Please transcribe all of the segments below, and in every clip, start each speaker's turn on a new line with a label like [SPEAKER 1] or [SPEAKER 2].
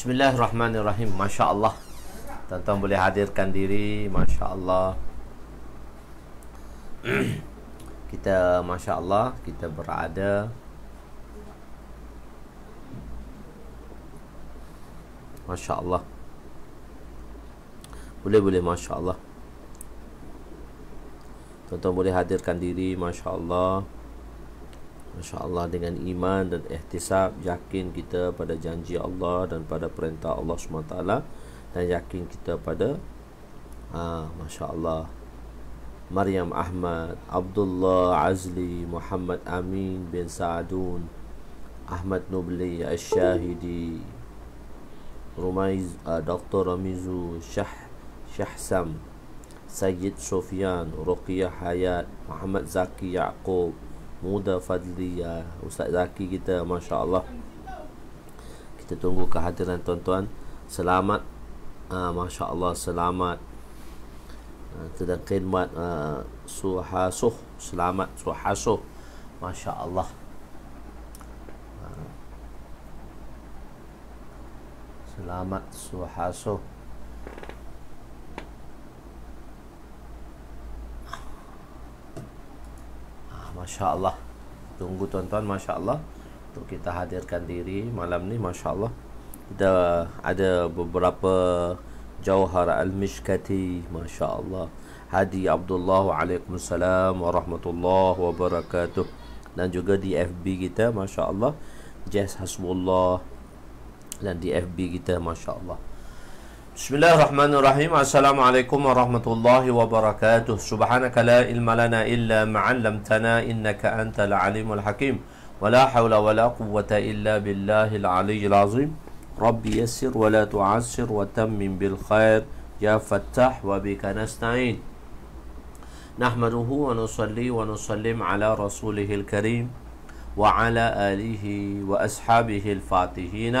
[SPEAKER 1] Bismillahirrahmanirrahim. Masya-Allah. Tuan-tuan boleh hadirkan diri, masya-Allah. kita masya-Allah, kita berada Masya-Allah. Boleh-boleh masya-Allah. Tuan-tuan boleh hadirkan diri, masya-Allah. Masya Allah dengan iman dan ihtisab Yakin kita pada janji Allah dan pada perintah Allah subhanahu taala Dan yakin kita pada ah, ha, Masya Allah Maryam Ahmad Abdullah Azli Muhammad Amin bin Sa'adun Ahmad Nubli Al-Shahidi Rumaiz, uh, Dr. Ramizu Syah Syahsam Sayyid Sofian Ruqiyah Hayat Muhammad Zaki Yaakob muda Fadli ya, Ustaz Zaki kita Masya Allah Kita tunggu kehadiran tuan-tuan Selamat uh, ah, Masya Allah selamat Tidak uh, khidmat uh, Suhasuh Selamat Suhasuh Masya Allah ah, Selamat Suhasuh Masya Allah Tunggu tuan-tuan Masya Allah Untuk kita hadirkan diri malam ni Masya Allah Kita ada beberapa Jauhar Al-Mishkati Masya Allah Hadi Abdullah Waalaikumsalam Warahmatullahi Wabarakatuh Dan juga di FB kita Masya Allah Jess Hasbullah Dan di FB kita Masya Allah بسم الله الرحمن الرحيم السلام عليكم ورحمة الله وبركاته سبحانك لا علم لنا إلا ما علمتنا إنك أنت العليم الحكيم ولا حول ولا قوة إلا بالله العلي العظيم رب يسر ولا تعسر وتمم بالخير يا فتح وبك نستعين نحمده ونصلي ونسلم على رسوله الكريم وعلى آله وأصحابه الفاتحين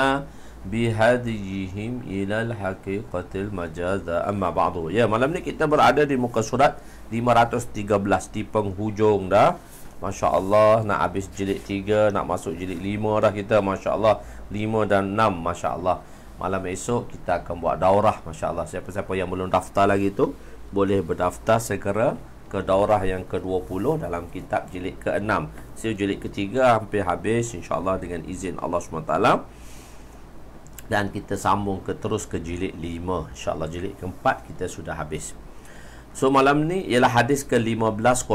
[SPEAKER 1] bihadihim ila al-haqiqatil majaza amma ba'du ya malam ni kita berada di muka surat 513 di penghujung dah masya-Allah nak habis jilid 3 nak masuk jilid 5 dah kita masya-Allah 5 dan 6 masya-Allah malam esok kita akan buat daurah masya-Allah siapa-siapa yang belum daftar lagi tu boleh berdaftar segera ke daurah yang ke-20 dalam kitab jilid ke-6 so ke-3 hampir habis insya-Allah dengan izin Allah Subhanahu dan kita sambung ke terus ke jilid 5 insyaallah jilid keempat kita sudah habis so malam ni ialah hadis ke 1505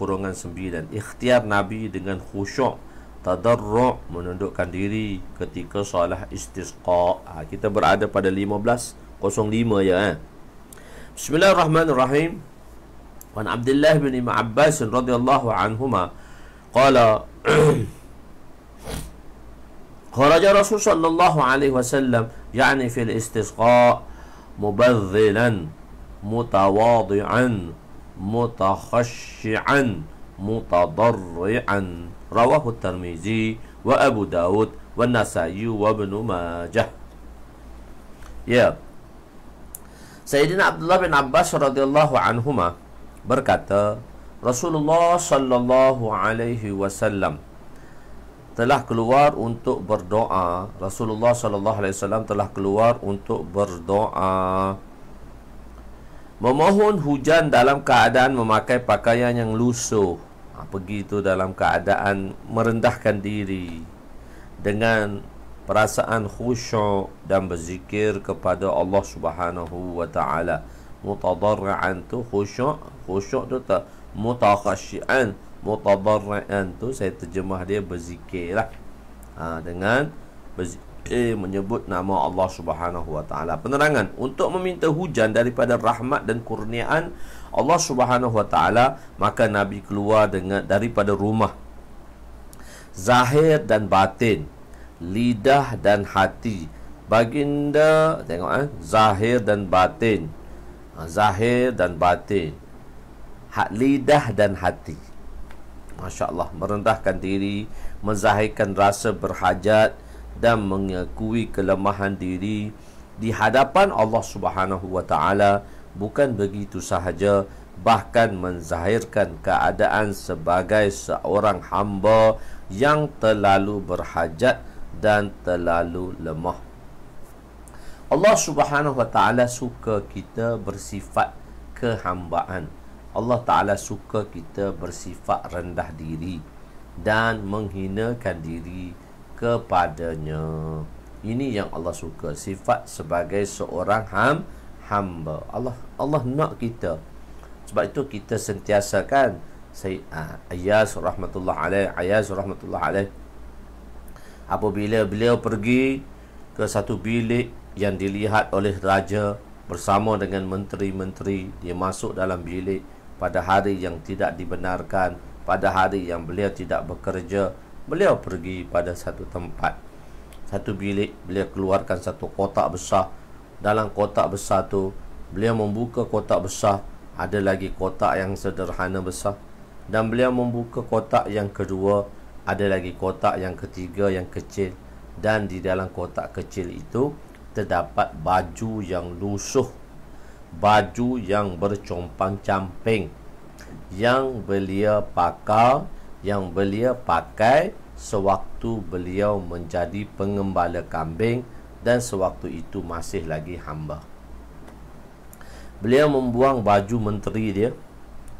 [SPEAKER 1] kurungan 9 ikhtiar nabi dengan khusyuk tadarruk menundukkan diri ketika solat istisqa ha, kita berada pada 1505 ya eh? bismillahirrahmanirrahim wan abdullah bin ibn abbas radhiyallahu anhuma qala خرج رسول صلى الله عليه وسلم يعني في الاستسقاء مبذلا متواضعا متخشعا متضرعا رواه الترمذي وأبو داود والنسائي وابن ماجه Ya. Yeah. Sayyidina Abdullah bin Abbas radhiyallahu anhuma berkata, Rasulullah sallallahu alaihi wasallam telah keluar untuk berdoa. Rasulullah sallallahu alaihi wasallam telah keluar untuk berdoa. Memohon hujan dalam keadaan memakai pakaian yang lusuh. Ha, begitu dalam keadaan merendahkan diri dengan perasaan khusyuk dan berzikir kepada Allah Subhanahu wa taala. Mutadarr'an tu khusyuk, khusyuk tu tak mutakhashi'an mutabarraan tu saya terjemah dia berzikirlah. Ha, dengan berzikir eh, menyebut nama Allah Subhanahu Wa Taala. Penerangan untuk meminta hujan daripada rahmat dan kurniaan Allah Subhanahu Wa Taala maka Nabi keluar dengan daripada rumah zahir dan batin lidah dan hati baginda tengok eh zahir dan batin ha, zahir dan batin hak lidah dan hati Masya Allah Merendahkan diri Menzahirkan rasa berhajat Dan mengakui kelemahan diri Di hadapan Allah Subhanahu Wa Bukan begitu sahaja Bahkan menzahirkan keadaan sebagai seorang hamba Yang terlalu berhajat dan terlalu lemah Allah Subhanahu Wa suka kita bersifat kehambaan Allah Ta'ala suka kita bersifat rendah diri dan menghinakan diri kepadanya. Ini yang Allah suka. Sifat sebagai seorang ham, hamba. Allah Allah nak kita. Sebab itu kita sentiasa kan ah, Ayas Rahmatullah Alayh Ayas Rahmatullah Alayh Apabila beliau pergi ke satu bilik yang dilihat oleh raja bersama dengan menteri-menteri dia masuk dalam bilik pada hari yang tidak dibenarkan pada hari yang beliau tidak bekerja beliau pergi pada satu tempat satu bilik beliau keluarkan satu kotak besar dalam kotak besar tu beliau membuka kotak besar ada lagi kotak yang sederhana besar dan beliau membuka kotak yang kedua ada lagi kotak yang ketiga yang kecil dan di dalam kotak kecil itu terdapat baju yang lusuh baju yang bercompang camping yang belia pakai yang belia pakai sewaktu beliau menjadi pengembala kambing dan sewaktu itu masih lagi hamba beliau membuang baju menteri dia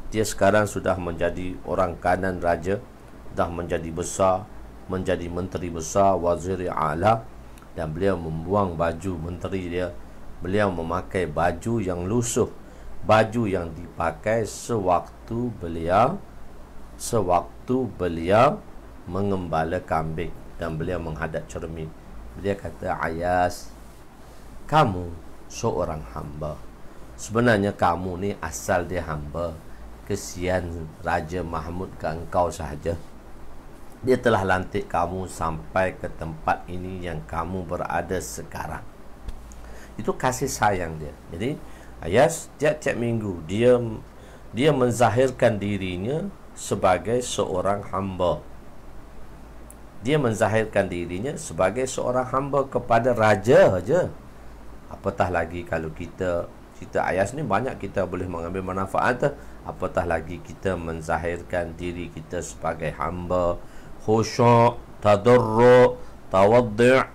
[SPEAKER 1] dia sekarang sudah menjadi orang kanan raja dah menjadi besar menjadi menteri besar wazir ala dan beliau membuang baju menteri dia Beliau memakai baju yang lusuh Baju yang dipakai sewaktu beliau Sewaktu beliau mengembala kambing Dan beliau menghadap cermin Beliau kata Ayas Kamu seorang hamba Sebenarnya kamu ni asal dia hamba Kesian Raja Mahmud ke engkau sahaja Dia telah lantik kamu sampai ke tempat ini yang kamu berada sekarang itu kasih sayang dia jadi Ayas setiap tiap minggu dia dia menzahirkan dirinya sebagai seorang hamba dia menzahirkan dirinya sebagai seorang hamba kepada raja aja apatah lagi kalau kita kita ayas ni banyak kita boleh mengambil manfaat apatah lagi kita menzahirkan diri kita sebagai hamba khusyuk tadarru tawaddu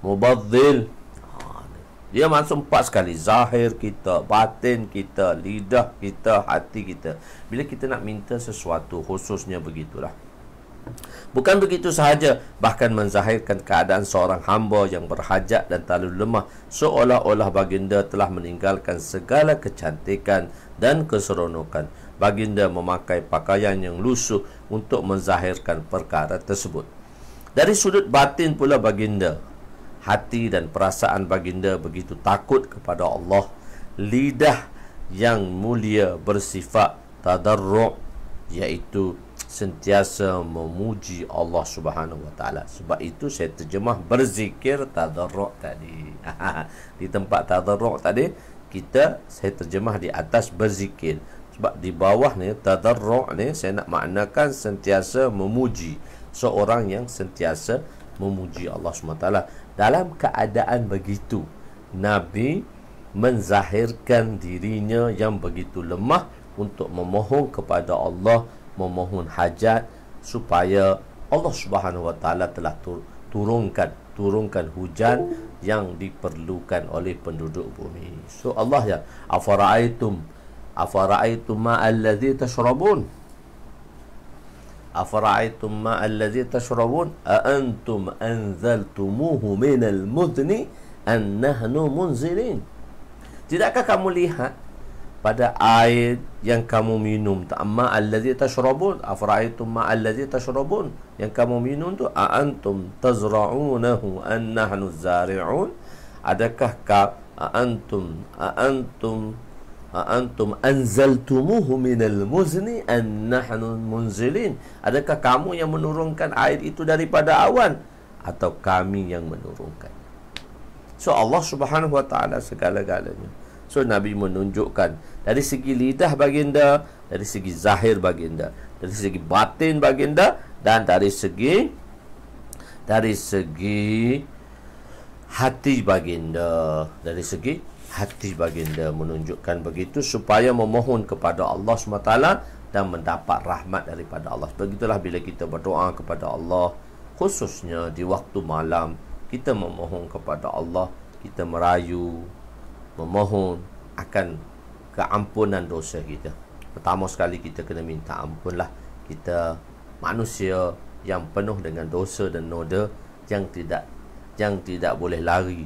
[SPEAKER 1] mubadhil dia masuk empat sekali Zahir kita Batin kita Lidah kita Hati kita Bila kita nak minta sesuatu Khususnya begitulah Bukan begitu sahaja Bahkan menzahirkan keadaan seorang hamba Yang berhajat dan terlalu lemah Seolah-olah baginda telah meninggalkan Segala kecantikan dan keseronokan Baginda memakai pakaian yang lusuh Untuk menzahirkan perkara tersebut dari sudut batin pula baginda hati dan perasaan baginda begitu takut kepada Allah lidah yang mulia bersifat tadarruk iaitu sentiasa memuji Allah Subhanahu wa taala sebab itu saya terjemah berzikir tadarruk tadi di tempat tadarruk tadi kita saya terjemah di atas berzikir sebab di bawah ni tadarruk ni saya nak maknakan sentiasa memuji seorang yang sentiasa memuji Allah Subhanahu wa taala dalam keadaan begitu Nabi menzahirkan dirinya yang begitu lemah untuk memohon kepada Allah memohon hajat supaya Allah Subhanahu wa taala telah turunkan turunkan hujan yang diperlukan oleh penduduk bumi. So Allah ya afaraaitum afaraaitum ma allazi tashrabun أفرعيتم ما الذي تشربون أأنتم أنزلتموه من المذن أن نحن منزلين Tidakkah kamu lihat pada air yang kamu minum Amma allazi tashrabun afra'aytum ma allazi tashrabun Yang kamu minum tu antum tazra'unahu An nahnu zari'un Adakah ka antum antum Ha, antum anzaltumuhu minal muzni an nahnu munzilin adakah kamu yang menurunkan air itu daripada awan atau kami yang menurunkan so Allah Subhanahu wa taala segala-galanya so nabi menunjukkan dari segi lidah baginda dari segi zahir baginda dari segi batin baginda dan dari segi dari segi hati baginda dari segi hati baginda menunjukkan begitu supaya memohon kepada Allah SWT dan mendapat rahmat daripada Allah. Begitulah bila kita berdoa kepada Allah khususnya di waktu malam kita memohon kepada Allah, kita merayu, memohon akan keampunan dosa kita. Pertama sekali kita kena minta ampunlah kita manusia yang penuh dengan dosa dan noda yang tidak yang tidak boleh lari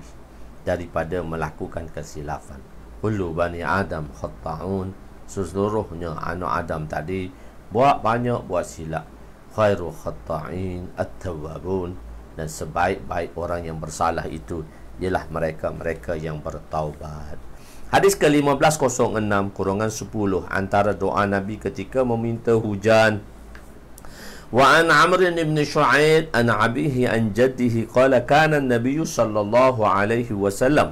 [SPEAKER 1] daripada melakukan kesilapan. Kullu bani Adam khata'un. Seluruhnya anak Adam tadi buat banyak buat silap. Khairu khata'in at-tawwabun. Dan sebaik-baik orang yang bersalah itu ialah mereka-mereka yang bertaubat. Hadis ke-1506 kurungan 10 antara doa Nabi ketika meminta hujan. وعن عمرو بن شعيب عن أبيه عن جده قال كان النبي صلى الله عليه وسلم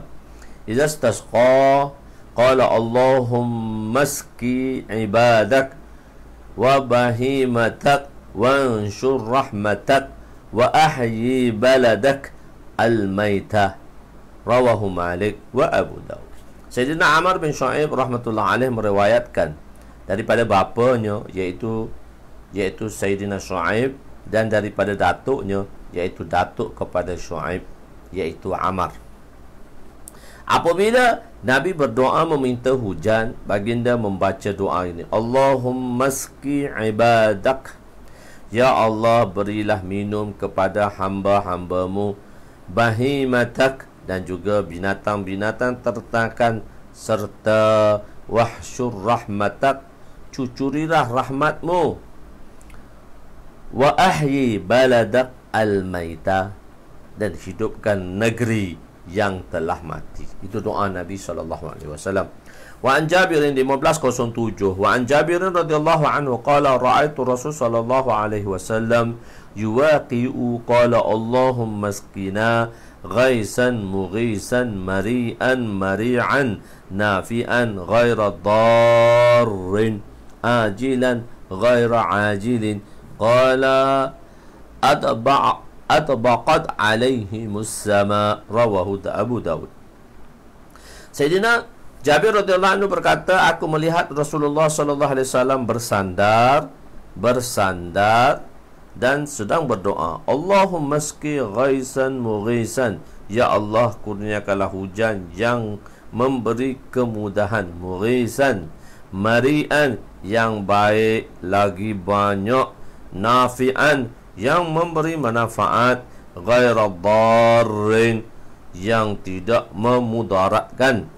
[SPEAKER 1] إذا استسقى قال اللهم اسقي عبادك وبهيمتك وانشر رحمتك وأحيي بلدك الميتة رواه مالك وأبو Dawud Sayyidina Amr bin Shu'aib rahmatullah alaih meriwayatkan daripada bapanya yaitu iaitu Sayyidina Shu'aib dan daripada datuknya iaitu datuk kepada Shu'aib iaitu Amar apabila Nabi berdoa meminta hujan baginda membaca doa ini Allahumma ski ibadak Ya Allah berilah minum kepada hamba-hambamu Bahimatak dan juga binatang-binatang tertakan serta wahsyur rahmatak cucurilah rahmatmu wa ahyi baladak al maita dan hidupkan negeri yang telah mati. Itu doa Nabi sallallahu alaihi wasallam. Wa an Jabir 1507 wa an Jabir radhiyallahu anhu qala ra'aitu Rasul sallallahu alaihi wasallam yuwaqi'u qala Allahumma asqina ghaisan mughisan mari'an mari'an nafi'an ghaira darrin ajilan ghaira ajilin قال أتبع أتبقت عليه السماء رواه أبو داود Jabir radhiyallahu anhu berkata, aku melihat Rasulullah sallallahu alaihi wasallam bersandar, bersandar dan sedang berdoa. Allahumma ski ghaisan mughisan. Ya Allah kurniakanlah hujan yang memberi kemudahan mughisan, mari'an yang baik lagi banyak nafi'an yang memberi manfaat ghaira darrin yang tidak memudaratkan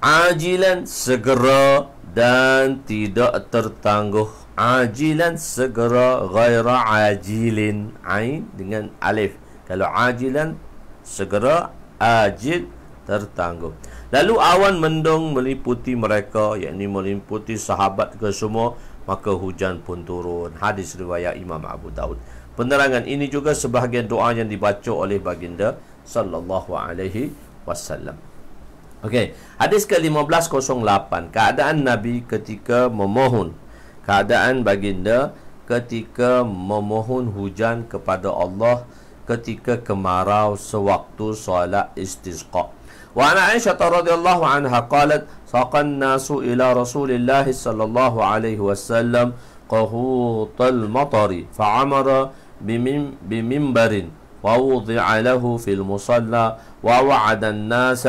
[SPEAKER 1] ajilan segera dan tidak tertangguh ajilan segera ghaira ajilin ain dengan alif kalau ajilan segera ajil tertangguh lalu awan mendung meliputi mereka yakni meliputi sahabat ke semua maka hujan pun turun hadis riwayat Imam Abu Daud penerangan ini juga sebahagian doa yang dibaca oleh baginda sallallahu alaihi wasallam okey hadis ke-1508 keadaan nabi ketika memohon keadaan baginda ketika memohon hujan kepada Allah ketika kemarau sewaktu solat istisqa وعن عائشة رضي الله عنها قالت ساق الناس إلى رسول الله صلى الله عليه وسلم قهوط المطر فعمر بمنبر ووضع له في المصلى ووعد الناس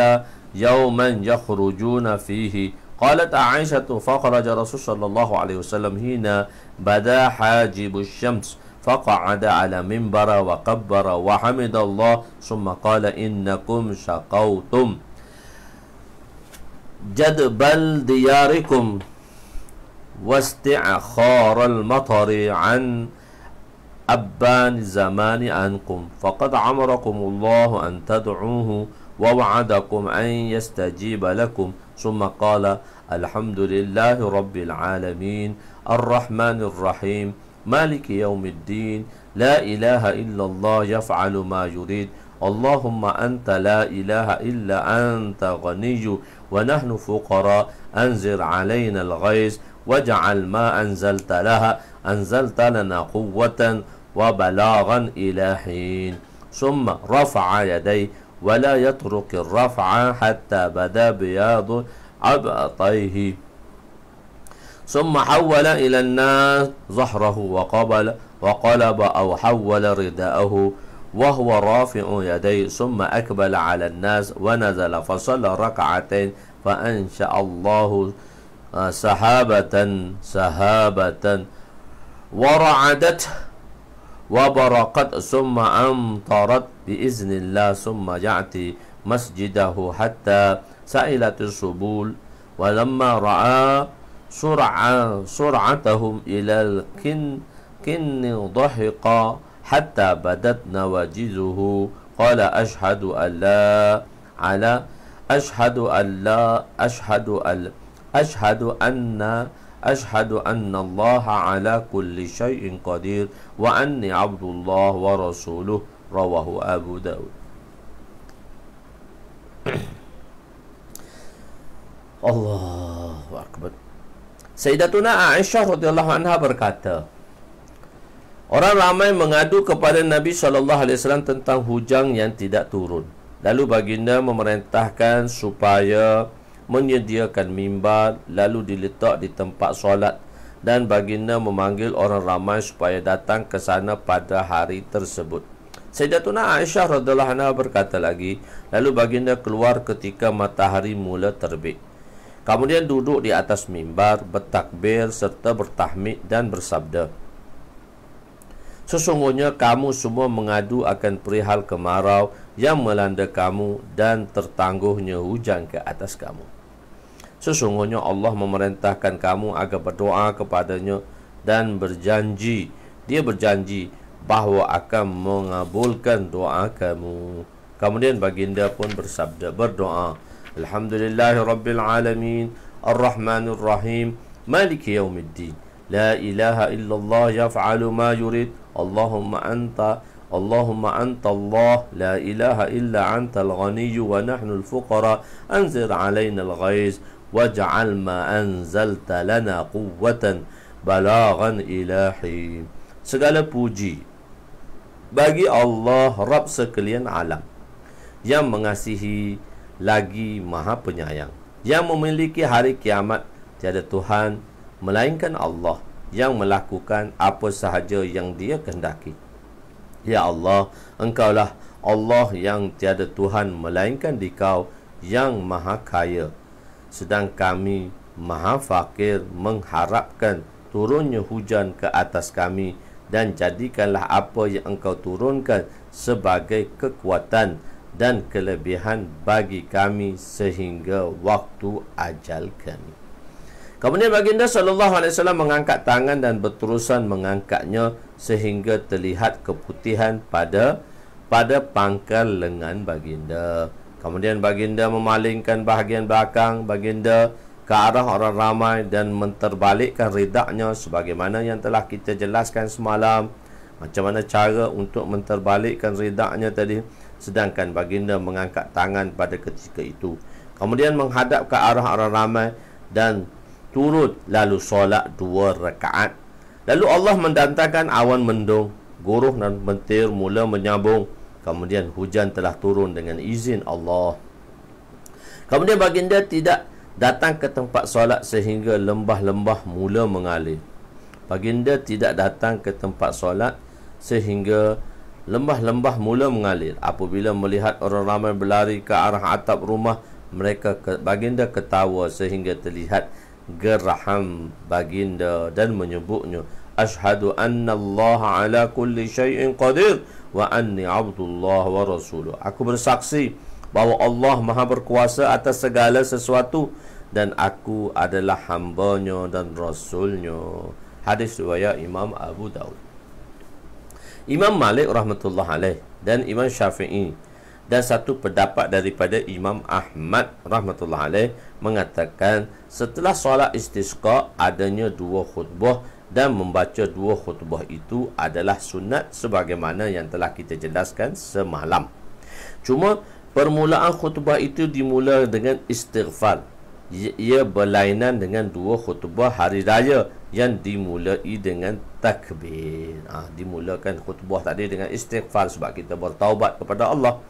[SPEAKER 1] يوما يخرجون فيه قالت عائشة فخرج رسول صلى الله عليه وسلم هنا بدا حاجب الشمس فقعد على منبر وكبر وحمد الله ثم قال إنكم شقوتم جدبل دياركم واستعخار المطر عن أبان الزمان أنكم فقد عمركم الله أن تدعوه ووعدكم أن يستجيب لكم ثم قال الحمد لله رب العالمين الرحمن الرحيم مالك يوم الدين لا إله إلا الله يفعل ما يريد اللهم أنت لا إله إلا أنت غني ونحن فقراء أنزل علينا الغيث واجعل ما أنزلت لها أنزلت لنا قوة وبلاغا إلى حين ثم رفع يديه ولا يترك الرفع حتى بدا بياض عبطيه ثم حول إلى الناس ظهره وقبل وقلب أو حول رداءه وهو رافع يديه ثم أقبل على الناس ونزل فصلى ركعتين فأنشأ الله آه، سحابة سحابة ورعدته وبرقت ثم أمطرت بإذن الله ثم يأتي مسجده حتى سئلت السبول ولما رأى سرعة سرعتهم إلى الكن كن ضحك حتى بدت نواجذه قال أشهد أن لا على أشهد أن لا أشهد أن أشهد أن أشهد أن الله على كل شيء قدير وأني عبد الله ورسوله رواه أبو داود الله أكبر Sayyidatuna Aisyah radhiyallahu anha berkata, Orang ramai mengadu kepada Nabi sallallahu alaihi wasallam tentang hujan yang tidak turun. Lalu baginda memerintahkan supaya menyediakan mimbar lalu diletak di tempat solat dan baginda memanggil orang ramai supaya datang ke sana pada hari tersebut. Sayyidatuna Aisyah radhiyallahu anha berkata lagi, lalu baginda keluar ketika matahari mula terbit. Kemudian duduk di atas mimbar, bertakbir serta bertahmid dan bersabda. Sesungguhnya kamu semua mengadu akan perihal kemarau yang melanda kamu dan tertangguhnya hujan ke atas kamu. Sesungguhnya Allah memerintahkan kamu agar berdoa kepadanya dan berjanji. Dia berjanji bahawa akan mengabulkan doa kamu. Kemudian baginda pun bersabda berdoa. الحمد لله رب العالمين الرحمن الرحيم مالك يوم الدين لا إله إلا الله يفعل ما يريد اللهم أنت اللهم أنت الله لا إله إلا أنت الغني ونحن الفقراء أنزل علينا الغيث واجعل ما أنزلت لنا قوة بلاغا إلى حين segala puji bagi Allah Rabb sekalian alam yang mengasihi lagi maha penyayang yang memiliki hari kiamat tiada Tuhan melainkan Allah yang melakukan apa sahaja yang dia kehendaki Ya Allah engkaulah Allah yang tiada Tuhan melainkan dikau yang maha kaya sedang kami maha fakir mengharapkan turunnya hujan ke atas kami dan jadikanlah apa yang engkau turunkan sebagai kekuatan kekuatan dan kelebihan bagi kami sehingga waktu ajal kami. Kemudian baginda saw mengangkat tangan dan berterusan mengangkatnya sehingga terlihat keputihan pada pada pangkal lengan baginda. Kemudian baginda memalingkan bahagian belakang baginda ke arah orang ramai dan menterbalikkan ridaknya sebagaimana yang telah kita jelaskan semalam. Macam mana cara untuk menterbalikkan ridaknya tadi? sedangkan baginda mengangkat tangan pada ketika itu kemudian menghadap ke arah orang ramai dan turut lalu solat dua rakaat lalu Allah mendatangkan awan mendung guruh dan mentir mula menyambung kemudian hujan telah turun dengan izin Allah kemudian baginda tidak datang ke tempat solat sehingga lembah-lembah mula mengalir baginda tidak datang ke tempat solat sehingga lembah-lembah mula mengalir apabila melihat orang ramai berlari ke arah atap rumah mereka ke, baginda ketawa sehingga terlihat geraham baginda dan menyebutnya ashhadu anna Allah ala kulli syai'in qadir wa anni abdullahi wa rasuluh aku bersaksi bahawa Allah maha berkuasa atas segala sesuatu dan aku adalah hambanya dan rasulnya hadis riwayat imam abu daud Imam Malik rahmatullah alaih dan Imam Syafi'i dan satu pendapat daripada Imam Ahmad rahmatullah alaih mengatakan setelah solat istisqa adanya dua khutbah dan membaca dua khutbah itu adalah sunat sebagaimana yang telah kita jelaskan semalam. Cuma permulaan khutbah itu dimulakan dengan istighfar ia berlainan dengan dua khutbah hari raya yang dimulai dengan takbir. Ha, dimulakan khutbah tadi dengan istighfar sebab kita bertaubat kepada Allah.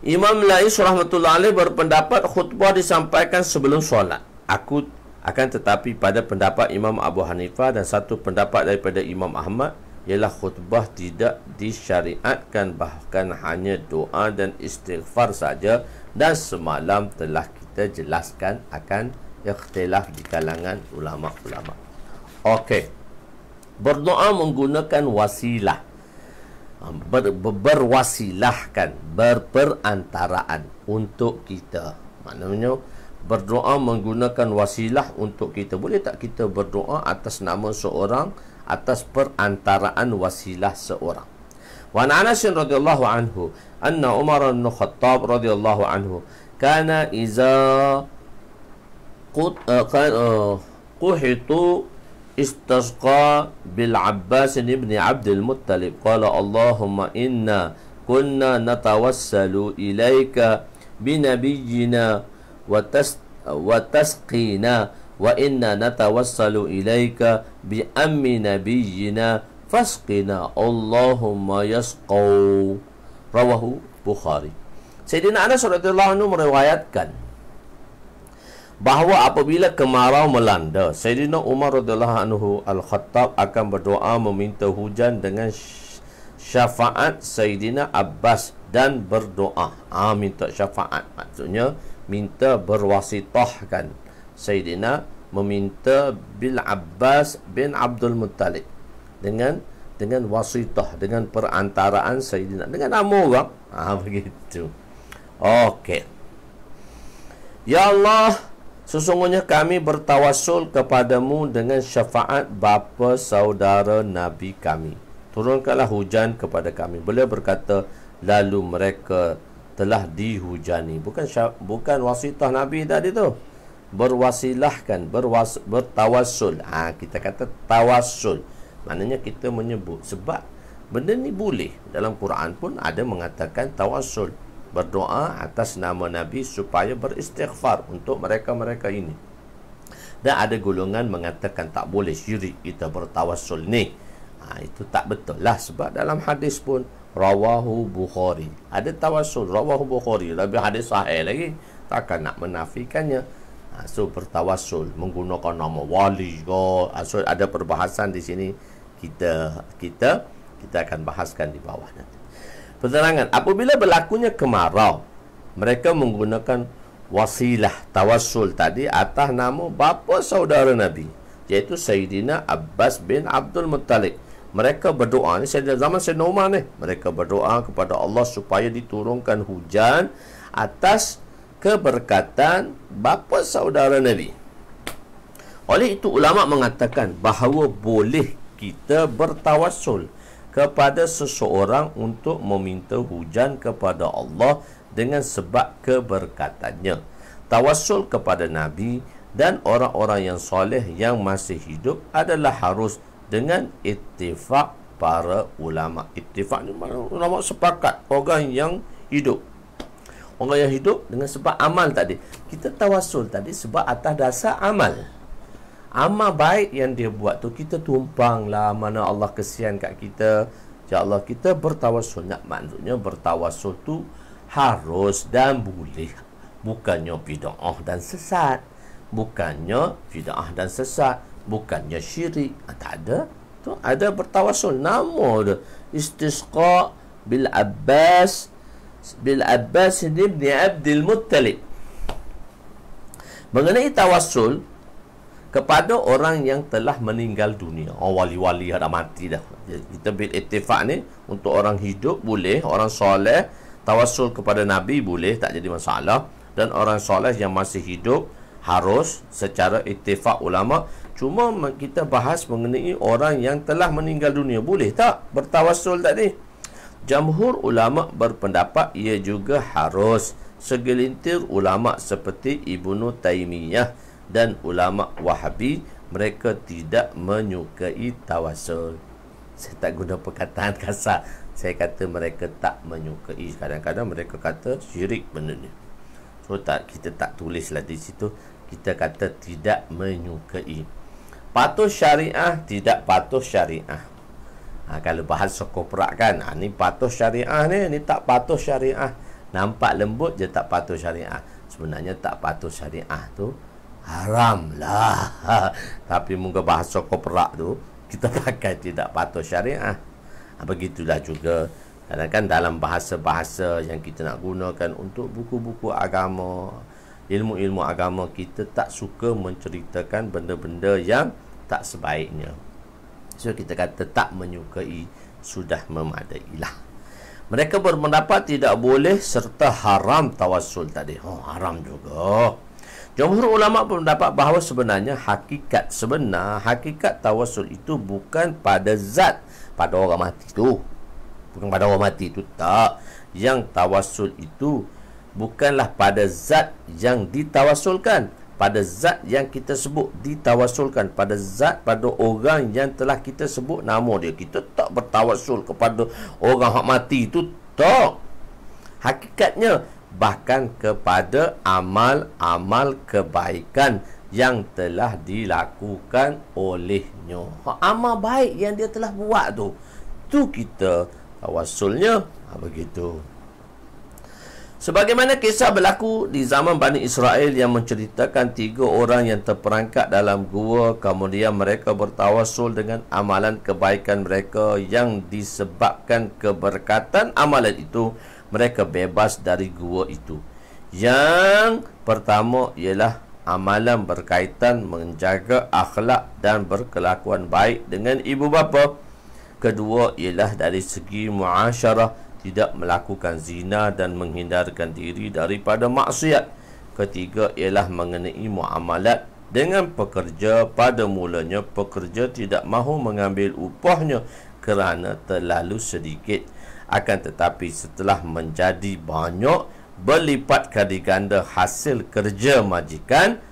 [SPEAKER 1] Imam Lais rahmatullah Ali berpendapat khutbah disampaikan sebelum solat. Aku akan tetapi pada pendapat Imam Abu Hanifah dan satu pendapat daripada Imam Ahmad ialah khutbah tidak disyariatkan bahkan hanya doa dan istighfar saja dan semalam telah kita jelaskan akan ikhtilaf di kalangan ulama-ulama. Okey. Berdoa menggunakan wasilah. Ah, ber, ber, berwasilahkan, berperantaraan untuk kita. Maknanya berdoa menggunakan wasilah untuk kita. Boleh tak kita berdoa atas nama seorang atas perantaraan wasilah seorang. Wan Anas radhiyallahu anhu, anna Umar bin Khattab radhiyallahu anhu كان إذا آه، آه، قحط استسقى بالعباس بن عبد المطلب قال اللهم إنا كنا نتوسل إليك بنبينا وتس وتسقينا وإنا نتوسل إليك بأم نبينا فاسقنا اللهم يسقوا رواه بخاري Sayyidina Anas radhiyallahu anhu meriwayatkan bahawa apabila kemarau melanda Sayyidina Umar radhiyallahu anhu al-Khattab akan berdoa meminta hujan dengan syafaat Sayyidina Abbas dan berdoa ah minta syafaat maksudnya minta berwasitah kan Sayyidina meminta bil Abbas bin Abdul Muttalib dengan dengan wasitah dengan perantaraan Sayyidina dengan nama orang ah begitu Okey. Ya Allah, sesungguhnya kami bertawasul kepadamu dengan syafaat bapa saudara Nabi kami. Turunkanlah hujan kepada kami. Beliau berkata, lalu mereka telah dihujani. Bukan syaf, bukan wasitah Nabi tadi tu. Berwasilahkan, berwas, bertawasul. Ha, kita kata tawasul. Maknanya kita menyebut. Sebab benda ni boleh. Dalam Quran pun ada mengatakan tawasul berdoa atas nama Nabi supaya beristighfar untuk mereka-mereka ini. Dan ada golongan mengatakan tak boleh syirik kita bertawasul ni. Ha, itu tak betul lah sebab dalam hadis pun Rawahu Bukhari Ada tawasul Rawahu Bukhari Tapi hadis sahih lagi Takkan nak menafikannya ha, So bertawasul Menggunakan nama wali ke ha, So ada perbahasan di sini Kita Kita Kita akan bahaskan di bawah nanti penerangan apabila berlakunya kemarau mereka menggunakan wasilah tawassul tadi atas nama bapa saudara Nabi iaitu Sayyidina Abbas bin Abdul Muttalib mereka berdoa ni saya zaman saya Umar ni mereka berdoa kepada Allah supaya diturunkan hujan atas keberkatan bapa saudara Nabi oleh itu ulama mengatakan bahawa boleh kita bertawassul kepada seseorang untuk meminta hujan kepada Allah dengan sebab keberkatannya. Tawassul kepada Nabi dan orang-orang yang soleh yang masih hidup adalah harus dengan ittifak para ulama. Ittifak ni ulama sepakat orang yang hidup. Orang yang hidup dengan sebab amal tadi. Kita tawassul tadi sebab atas dasar Amal amal baik yang dia buat tu kita tumpang lah mana Allah kesian kat kita Ya Allah kita bertawasul nak maksudnya bertawasul tu harus dan boleh bukannya bid'ah dan sesat bukannya bid'ah dan sesat bukannya syirik ah, tak ada tu ada bertawasul nama dia istisqa bil abbas bil abbas ibn abdul muttalib mengenai tawasul kepada orang yang telah meninggal dunia. Oh, wali-wali dah mati dah. Ya, kita bil ittifaq ni untuk orang hidup boleh, orang soleh tawassul kepada nabi boleh, tak jadi masalah. Dan orang soleh yang masih hidup harus secara ittifaq ulama. Cuma kita bahas mengenai orang yang telah meninggal dunia boleh tak bertawassul tadi? Jamhur ulama berpendapat ia juga harus segelintir ulama seperti Ibnu Taimiyah dan ulama wahabi mereka tidak menyukai tawasul saya tak guna perkataan kasar saya kata mereka tak menyukai kadang-kadang mereka kata syirik benda ni so tak, kita tak tulislah di situ kita kata tidak menyukai patuh syariah tidak patuh syariah ha, kalau bahas sokoprak kan ha, ni patuh syariah ni ni tak patuh syariah nampak lembut je tak patuh syariah sebenarnya tak patuh syariah tu haram lah tapi muka bahasa koperak tu kita pakai tidak patuh syariah begitulah juga kadang kan dalam bahasa-bahasa yang kita nak gunakan untuk buku-buku agama ilmu-ilmu agama kita tak suka menceritakan benda-benda yang tak sebaiknya so kita kata tak menyukai sudah memadailah mereka berpendapat tidak boleh serta haram tawassul tadi. Oh, haram juga. Jumhur ulama berpendapat bahawa sebenarnya hakikat sebenar, hakikat tawasul itu bukan pada zat pada orang mati tu. Bukan pada orang mati tu tak. Yang tawasul itu bukanlah pada zat yang ditawasulkan, pada zat yang kita sebut ditawasulkan, pada zat pada orang yang telah kita sebut nama dia. Kita tak bertawasul kepada orang hak mati itu tak. Hakikatnya bahkan kepada amal-amal kebaikan yang telah dilakukan olehnya. Amal baik yang dia telah buat tu. Tu kita tawassulnya ha, begitu. Sebagaimana kisah berlaku di zaman Bani Israel yang menceritakan tiga orang yang terperangkap dalam gua kemudian mereka bertawasul dengan amalan kebaikan mereka yang disebabkan keberkatan amalan itu mereka bebas dari gua itu. Yang pertama ialah amalan berkaitan menjaga akhlak dan berkelakuan baik dengan ibu bapa. Kedua ialah dari segi muasyarah tidak melakukan zina dan menghindarkan diri daripada maksiat. Ketiga ialah mengenai muamalat dengan pekerja pada mulanya pekerja tidak mahu mengambil upahnya kerana terlalu sedikit akan tetapi setelah menjadi banyak berlipat kali ganda hasil kerja majikan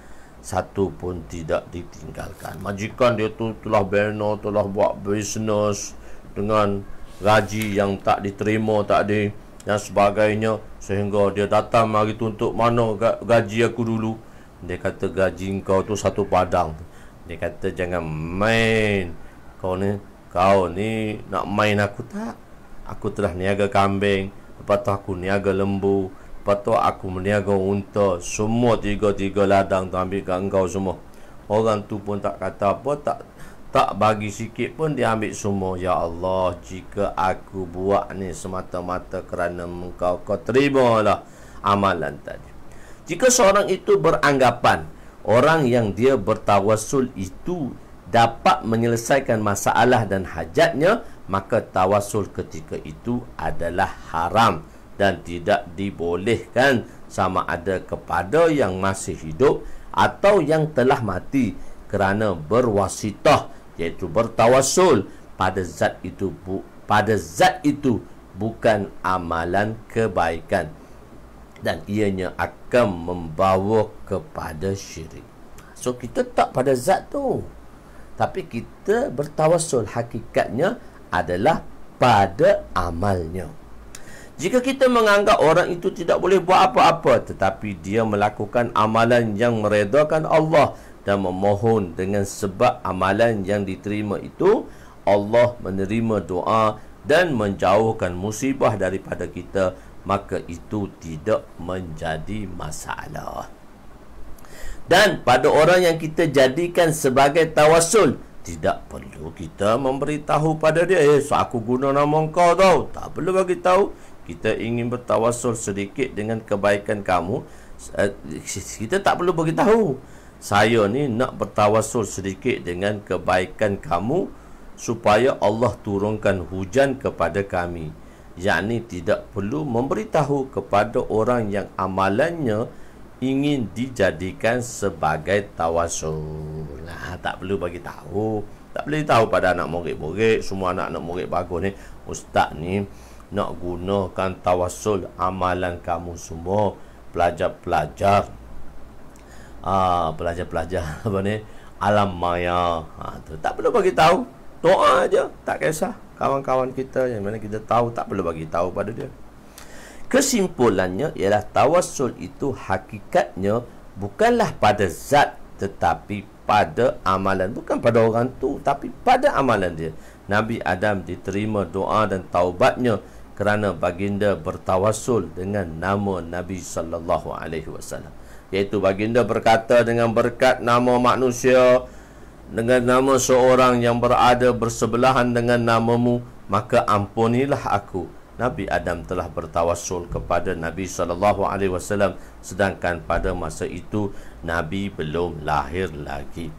[SPEAKER 1] satu pun tidak ditinggalkan majikan dia tu telah berno telah buat bisnes dengan gaji yang tak diterima tak di dan sebagainya sehingga dia datang hari tu untuk mana gaji aku dulu dia kata gaji kau tu satu padang dia kata jangan main kau ni kau ni nak main aku tak aku telah niaga kambing lepas tu aku niaga lembu lepas tu aku meniaga unta semua tiga-tiga ladang tu ambil kat engkau semua orang tu pun tak kata apa tak tak bagi sikit pun dia ambil semua ya Allah jika aku buat ni semata-mata kerana engkau kau terima terimalah amalan tadi jika seorang itu beranggapan orang yang dia bertawasul itu dapat menyelesaikan masalah dan hajatnya maka tawasul ketika itu adalah haram dan tidak dibolehkan sama ada kepada yang masih hidup atau yang telah mati kerana berwasitah iaitu bertawasul pada zat itu bu, pada zat itu bukan amalan kebaikan dan ianya akan membawa kepada syirik so kita tak pada zat tu tapi kita bertawasul hakikatnya adalah pada amalnya. Jika kita menganggap orang itu tidak boleh buat apa-apa tetapi dia melakukan amalan yang meredakan Allah dan memohon dengan sebab amalan yang diterima itu, Allah menerima doa dan menjauhkan musibah daripada kita, maka itu tidak menjadi masalah. Dan pada orang yang kita jadikan sebagai tawasul tidak perlu kita memberitahu pada dia eh so aku guna nama kau tau tak perlu bagi tahu kita ingin bertawasul sedikit dengan kebaikan kamu eh, kita tak perlu bagi tahu saya ni nak bertawasul sedikit dengan kebaikan kamu supaya Allah turunkan hujan kepada kami yakni tidak perlu memberitahu kepada orang yang amalannya ingin dijadikan sebagai tawasul. Nah, tak perlu bagi tahu. Tak perlu tahu pada anak murid-murid, semua anak-anak murid bagus ni, ustaz ni nak gunakan tawasul amalan kamu semua pelajar-pelajar. Ah, pelajar-pelajar apa ni? Alam maya. Ha, tu. tak perlu bagi tahu. Doa aja, tak kisah. Kawan-kawan kita yang mana kita tahu tak perlu bagi tahu pada dia. Kesimpulannya ialah tawassul itu hakikatnya bukanlah pada zat tetapi pada amalan bukan pada orang tu tapi pada amalan dia Nabi Adam diterima doa dan taubatnya kerana baginda bertawassul dengan nama Nabi sallallahu alaihi wasallam iaitu baginda berkata dengan berkat nama manusia dengan nama seorang yang berada bersebelahan dengan namamu maka ampunilah aku Nabi Adam telah bertawassul kepada Nabi sallallahu alaihi wasallam sedangkan pada masa itu Nabi belum lahir lagi.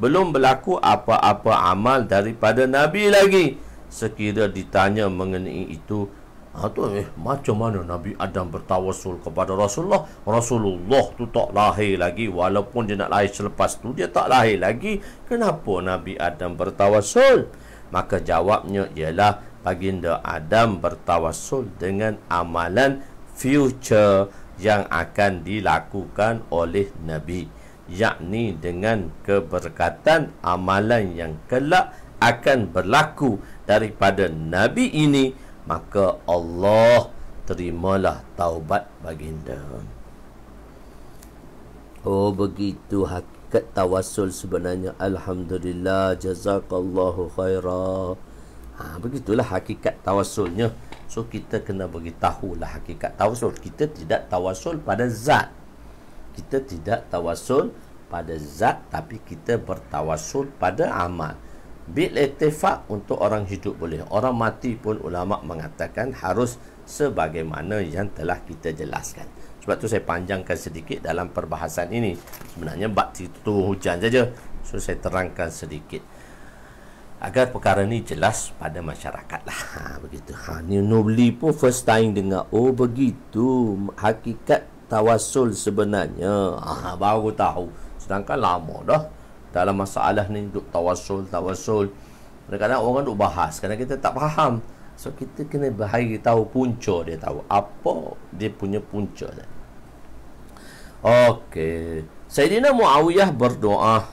[SPEAKER 1] Belum berlaku apa-apa amal daripada Nabi lagi. Sekira ditanya mengenai itu, ha tu eh, macam mana Nabi Adam bertawassul kepada Rasulullah? Rasulullah tu tak lahir lagi walaupun dia nak lahir selepas tu dia tak lahir lagi. Kenapa Nabi Adam bertawassul? Maka jawabnya ialah baginda Adam bertawassul dengan amalan future yang akan dilakukan oleh Nabi yakni dengan keberkatan amalan yang kelak akan berlaku daripada Nabi ini maka Allah terimalah taubat baginda Oh begitu hakikat tawassul sebenarnya Alhamdulillah Jazakallahu khairah Ha, begitulah hakikat tawasulnya. So kita kena beritahu lah hakikat tawasul. Kita tidak tawasul pada zat. Kita tidak tawasul pada zat tapi kita bertawasul pada amal. Bil ittifaq untuk orang hidup boleh. Orang mati pun ulama mengatakan harus sebagaimana yang telah kita jelaskan. Sebab tu saya panjangkan sedikit dalam perbahasan ini. Sebenarnya bab itu hujan saja. So saya terangkan sedikit agar perkara ni jelas pada masyarakat lah ha, begitu ha, ni Nubli pun first time dengar oh begitu hakikat tawasul sebenarnya ha, baru tahu sedangkan lama dah dalam masalah ni duk tawasul tawasul kadang-kadang orang duk bahas kadang kita tak faham so kita kena bahagi tahu punca dia tahu apa dia punya punca ni Okey. Sayyidina Muawiyah berdoa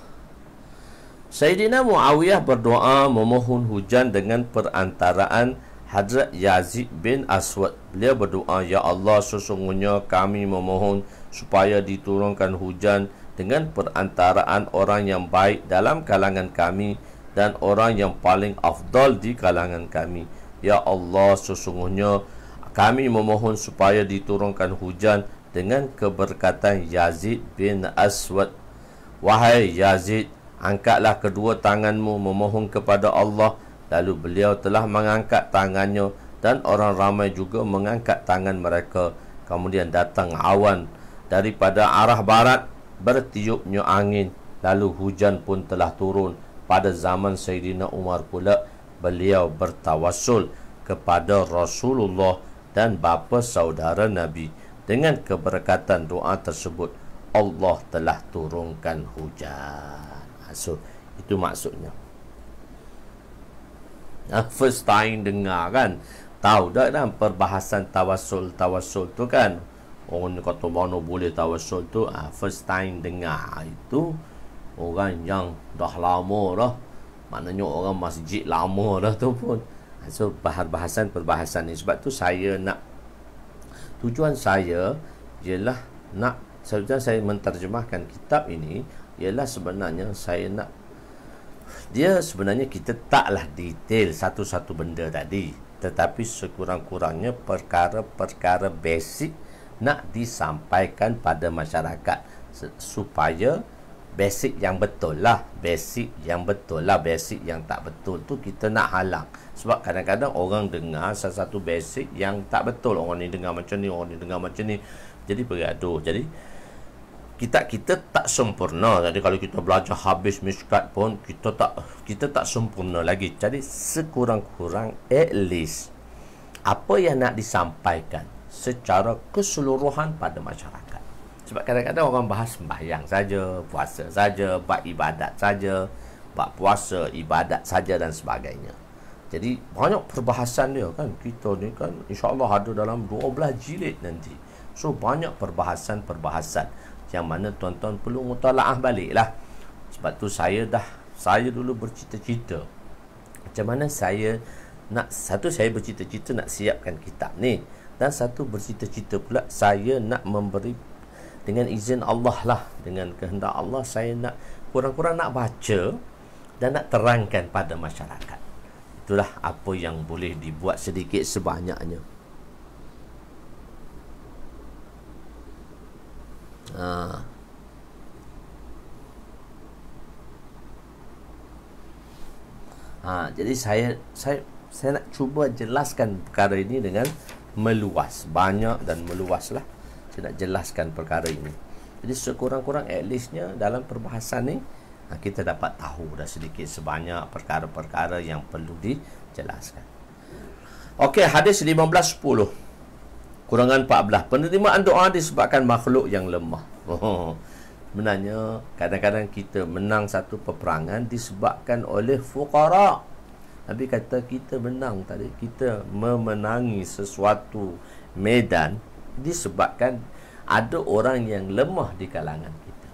[SPEAKER 1] Sayyidina Muawiyah berdoa memohon hujan dengan perantaraan Hadrat Yazid bin Aswad. Beliau berdoa, Ya Allah, sesungguhnya kami memohon supaya diturunkan hujan dengan perantaraan orang yang baik dalam kalangan kami dan orang yang paling afdal di kalangan kami. Ya Allah, sesungguhnya kami memohon supaya diturunkan hujan dengan keberkatan Yazid bin Aswad. Wahai Yazid, Angkatlah kedua tanganmu memohon kepada Allah Lalu beliau telah mengangkat tangannya Dan orang ramai juga mengangkat tangan mereka Kemudian datang awan Daripada arah barat Bertiupnya angin Lalu hujan pun telah turun Pada zaman Sayyidina Umar pula Beliau bertawasul kepada Rasulullah Dan bapa saudara Nabi Dengan keberkatan doa tersebut Allah telah turunkan hujan So itu maksudnya uh, First time dengar kan Tahu tak kan perbahasan tawasul-tawasul tu kan Orang ni kata mana boleh tawasul tu uh, First time dengar ah, itu Orang yang dah lama dah Maknanya orang masjid lama lah tu pun So bahasan-bahasan ni Sebab tu saya nak Tujuan saya Ialah nak Sebenarnya saya menterjemahkan kitab ini ialah sebenarnya saya nak dia sebenarnya kita taklah detail satu-satu benda tadi tetapi sekurang-kurangnya perkara-perkara basic nak disampaikan pada masyarakat supaya basic yang betul lah basic yang betul lah basic yang tak betul tu kita nak halang sebab kadang-kadang orang dengar satu-satu basic yang tak betul orang ni dengar macam ni orang ni dengar macam ni jadi bergaduh jadi kita kita tak sempurna jadi kalau kita belajar habis miskat pun kita tak kita tak sempurna lagi jadi sekurang-kurang at least apa yang nak disampaikan secara keseluruhan pada masyarakat sebab kadang-kadang orang bahas sembahyang saja puasa saja buat ibadat saja buat puasa ibadat saja dan sebagainya jadi banyak perbahasan dia kan kita ni kan insyaAllah ada dalam 12 jilid nanti so banyak perbahasan-perbahasan yang mana tuan-tuan perlu mutalaah baliklah sebab tu saya dah saya dulu bercita-cita macam mana saya nak satu saya bercita-cita nak siapkan kitab ni dan satu bercita-cita pula saya nak memberi dengan izin Allah lah dengan kehendak Allah saya nak kurang-kurang nak baca dan nak terangkan pada masyarakat itulah apa yang boleh dibuat sedikit sebanyaknya Ha. Ha, jadi saya saya saya nak cuba jelaskan perkara ini dengan meluas banyak dan meluaslah saya nak jelaskan perkara ini jadi sekurang-kurang at leastnya dalam perbahasan ni ha, kita dapat tahu dah sedikit sebanyak perkara-perkara yang perlu dijelaskan Okey hadis 1510 Kurangan 14 Penerimaan doa disebabkan makhluk yang lemah oh. Menanya Kadang-kadang kita menang satu peperangan Disebabkan oleh fukara Nabi kata kita menang tadi Kita memenangi sesuatu medan Disebabkan ada orang yang lemah di kalangan kita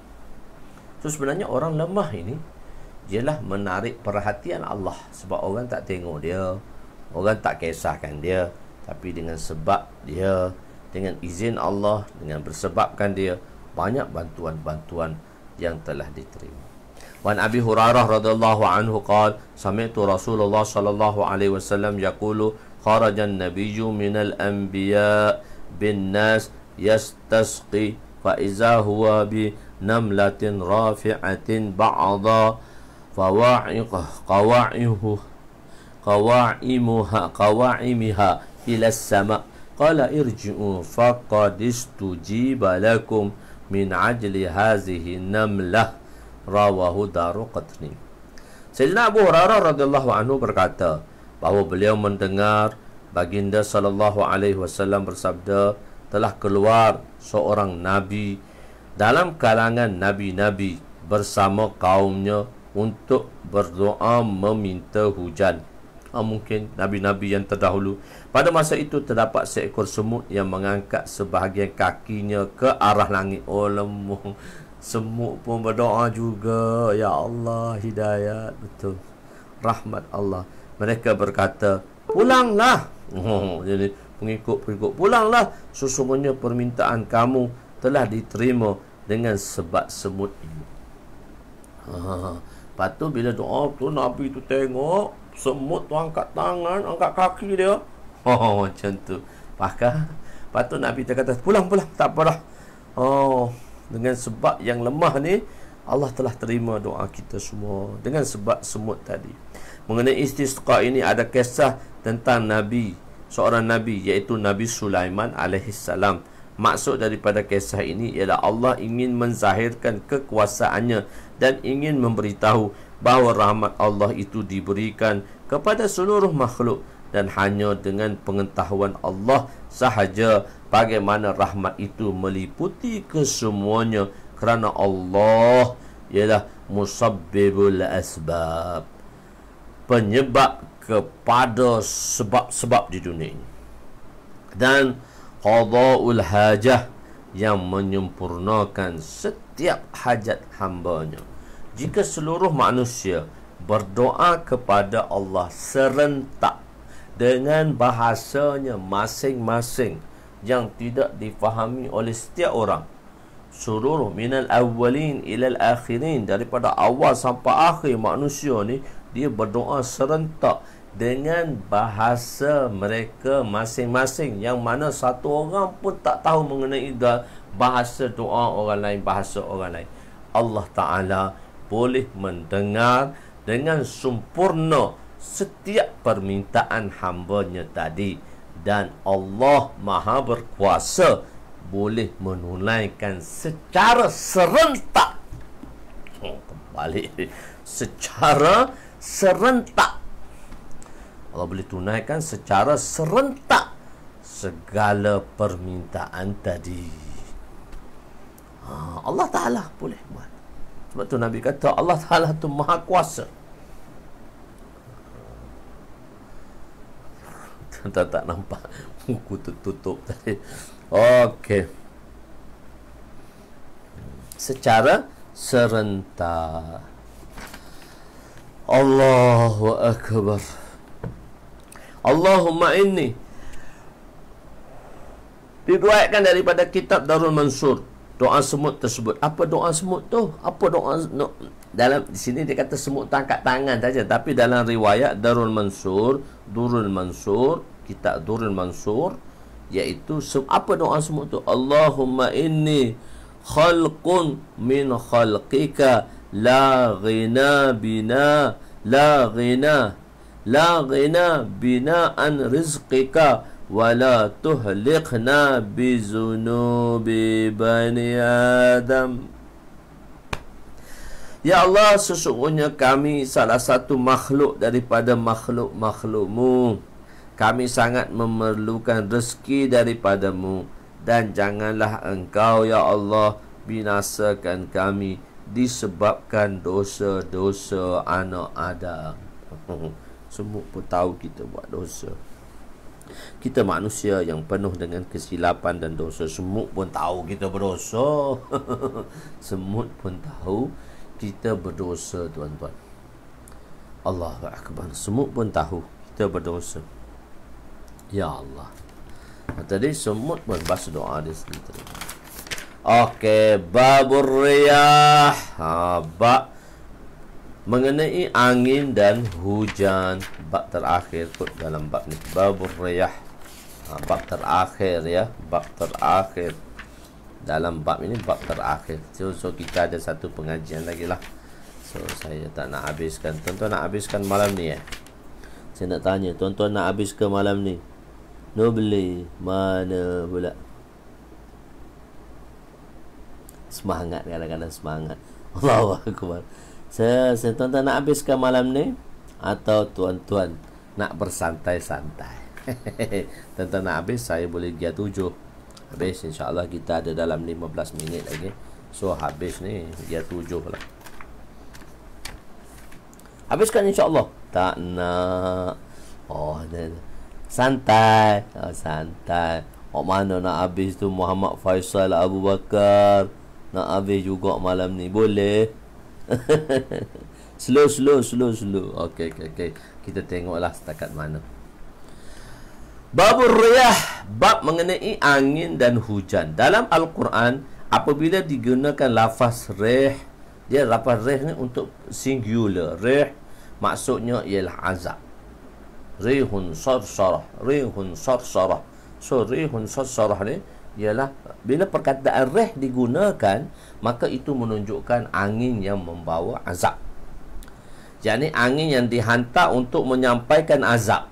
[SPEAKER 1] So sebenarnya orang lemah ini Ialah menarik perhatian Allah Sebab orang tak tengok dia Orang tak kisahkan dia tapi dengan sebab dia dengan izin Allah dengan bersebabkan dia banyak bantuan-bantuan yang telah diterima Wan Abi Hurairah radhiyallahu anhu qaal sami'tu Rasulullah sallallahu alaihi wasallam yaqulu kharaja an-nabiyyu min al-anbiya bin nas yastasqi fa iza huwa bi namlatin rafi'atin ba'dha fa wa'iqa qawa'ihu qawa'imuha qawa'imiha ila sama qala irji'u faqad istujiba lakum min ajli hazihi namlah rawahu daruqatni Sayyidina Abu Hurairah radhiyallahu anhu berkata bahawa beliau mendengar baginda sallallahu alaihi wasallam bersabda telah keluar seorang nabi dalam kalangan nabi-nabi bersama kaumnya untuk berdoa meminta hujan Ah, mungkin nabi-nabi yang terdahulu pada masa itu terdapat seekor semut yang mengangkat sebahagian kakinya ke arah langit oh lemu semut pun berdoa juga ya Allah hidayah betul rahmat Allah mereka berkata pulanglah oh, jadi pengikut-pengikut pulanglah sesungguhnya permintaan kamu telah diterima dengan sebab semut ini ha, lepas tu bila doa tu Nabi tu tengok Semut tu angkat tangan, angkat kaki dia. Oh, macam tu. Pakar. Patut Nabi dia kata, pulang, pulang. Tak apa lah. Oh, dengan sebab yang lemah ni, Allah telah terima doa kita semua. Dengan sebab semut tadi. Mengenai istisqa ini ada kisah tentang Nabi. Seorang Nabi iaitu Nabi Sulaiman alaihissalam. Maksud daripada kisah ini ialah Allah ingin menzahirkan kekuasaannya dan ingin memberitahu bahawa rahmat Allah itu diberikan kepada seluruh makhluk dan hanya dengan pengetahuan Allah sahaja bagaimana rahmat itu meliputi kesemuanya kerana Allah ialah musabbibul asbab penyebab kepada sebab-sebab di dunia ini dan qadaul hajah yang menyempurnakan setiap hajat hambanya jika seluruh manusia berdoa kepada Allah serentak dengan bahasanya masing-masing yang tidak difahami oleh setiap orang seluruh minal awalin ilal akhirin daripada awal sampai akhir manusia ni dia berdoa serentak dengan bahasa mereka masing-masing yang mana satu orang pun tak tahu mengenai bahasa doa orang lain bahasa orang lain Allah Ta'ala boleh mendengar dengan sempurna setiap permintaan hambanya tadi dan Allah Maha Berkuasa boleh menunaikan secara serentak oh, kembali secara serentak Allah boleh tunaikan secara serentak segala permintaan tadi ha, Allah Ta'ala boleh buat sebab tu Nabi kata Allah Ta'ala tu maha kuasa Tak, tak nampak Muku tutup tadi Okey Secara serentak Allahu Akbar Allahumma inni Diduatkan daripada kitab Darul Mansur doa semut tersebut. Apa doa semut tu? Apa doa no, dalam di sini dia kata semut tangkap tangan saja tapi dalam riwayat Darul Mansur, Durul Mansur, kita Durul Mansur iaitu apa doa semut tu? Allahumma inni khalqun min khalqika la ghina bina la ghina la ghina bina an rizqika ولا تهلكنا بذنوب bani Adam. Ya Allah, sesungguhnya kami salah satu makhluk daripada makhluk-makhlukmu. Kami sangat memerlukan rezeki daripadamu. Dan janganlah engkau, Ya Allah, binasakan kami disebabkan dosa-dosa anak Adam. Semua pun tahu kita buat dosa. Kita manusia yang penuh dengan kesilapan dan dosa Semut pun tahu kita berdosa Semut pun tahu kita berdosa tuan-tuan Allah Akbar Semut pun tahu kita berdosa Ya Allah Tadi semut pun bahasa doa dia sendiri Okey Babur Riyah ha, Mengenai angin dan hujan bab terakhir kot dalam bab ni babur riyah ha, bab terakhir ya bab terakhir dalam bab ini bab terakhir so, so kita ada satu pengajian lagi lah so saya tak nak habiskan tuan-tuan nak habiskan malam ni eh saya nak tanya tuan-tuan nak habis ke malam ni No nobly mana pula semangat kadang-kadang semangat Allahuakbar saya, saya tuan-tuan nak habiskan malam ni atau tuan-tuan nak bersantai-santai. Tentang nak habis saya boleh dia tujuh. Habis Insya Allah kita ada dalam 15 minit lagi. So habis ni dia tujuh lah. Habiskan Allah Tak nak. Oh, santai. Oh, santai. Oh, mana nak habis tu Muhammad Faisal Abu Bakar. Nak habis juga malam ni. Boleh. Slow, slow, slow, slow. Okay, okay, okay. Kita tengoklah setakat mana. Babur Ruyah. Bab mengenai angin dan hujan. Dalam Al-Quran, apabila digunakan lafaz reh, dia lafaz reh ni untuk singular. Reh maksudnya ialah azab. Rihun sarsarah. Rihun sarah. So, rihun sarah ni ialah bila perkataan reh digunakan, maka itu menunjukkan angin yang membawa azab yakni angin yang dihantar untuk menyampaikan azab.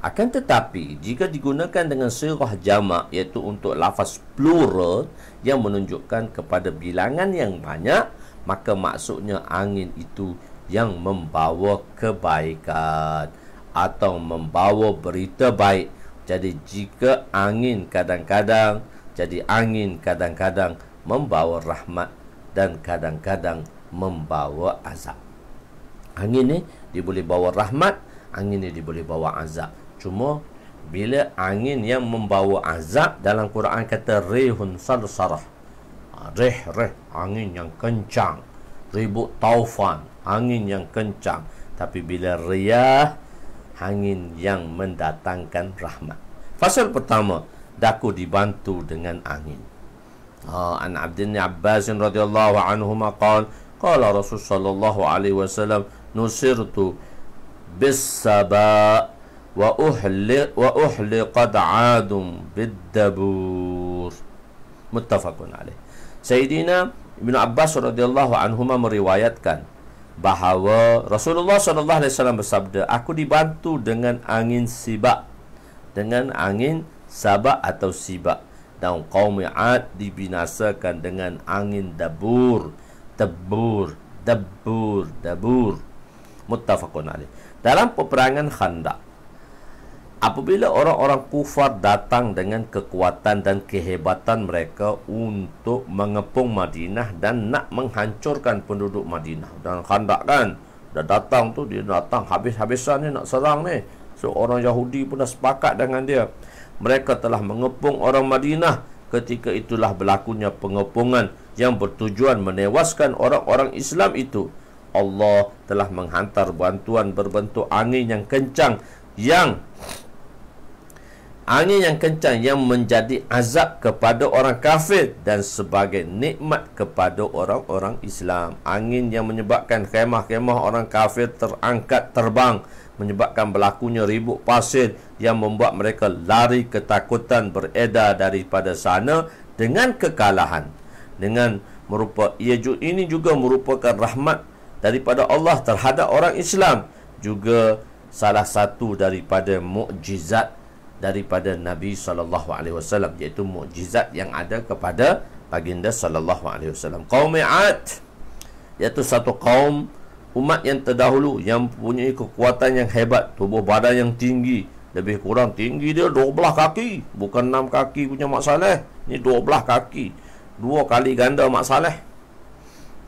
[SPEAKER 1] Akan tetapi, jika digunakan dengan sirah jama, iaitu untuk lafaz plural yang menunjukkan kepada bilangan yang banyak, maka maksudnya angin itu yang membawa kebaikan atau membawa berita baik. Jadi jika angin kadang-kadang, jadi angin kadang-kadang membawa rahmat dan kadang-kadang membawa azab. Angin ni dia boleh bawa rahmat, angin ni dia boleh bawa azab. Cuma bila angin yang membawa azab dalam Quran kata rehun salsarah. reh ah, reh angin yang kencang. Ribut taufan, angin yang kencang. Tapi bila riyah, angin yang mendatangkan rahmat. Fasal pertama, daku dibantu dengan angin. Oh, An Abdin Abbasin radhiyallahu anhu maqal, qala Rasul sallallahu alaihi wasallam, نصرت بالسباء وأحلقت عاد بالدبور متفق عليه سيدنا ابن عباس رضي الله عنهما مروايات كان bahawa Rasulullah sallallahu alaihi wasallam bersabda aku dibantu dengan angin sibak dengan angin sabak atau sibak dan kaum Ad dibinasakan dengan angin dabur tebur dabur dabur muttafaqun alaih dalam peperangan khandaq apabila orang-orang kufar datang dengan kekuatan dan kehebatan mereka untuk mengepung Madinah dan nak menghancurkan penduduk Madinah dan khandaq kan dah datang tu dia datang habis-habisan ni nak serang ni so orang Yahudi pun dah sepakat dengan dia mereka telah mengepung orang Madinah ketika itulah berlakunya pengepungan yang bertujuan menewaskan orang-orang Islam itu Allah telah menghantar bantuan berbentuk angin yang kencang yang angin yang kencang yang menjadi azab kepada orang kafir dan sebagai nikmat kepada orang-orang Islam. Angin yang menyebabkan kemah-kemah orang kafir terangkat terbang menyebabkan berlakunya ribut pasir yang membuat mereka lari ketakutan beredar daripada sana dengan kekalahan. Dengan merupakan ia juga ini juga merupakan rahmat daripada Allah terhadap orang Islam juga salah satu daripada mukjizat daripada Nabi sallallahu alaihi wasallam iaitu mukjizat yang ada kepada baginda sallallahu alaihi wasallam kaum Ad iaitu satu kaum umat yang terdahulu yang punya kekuatan yang hebat tubuh badan yang tinggi lebih kurang tinggi dia dua belah kaki bukan enam kaki punya mak saleh ni belah kaki dua kali ganda mak saleh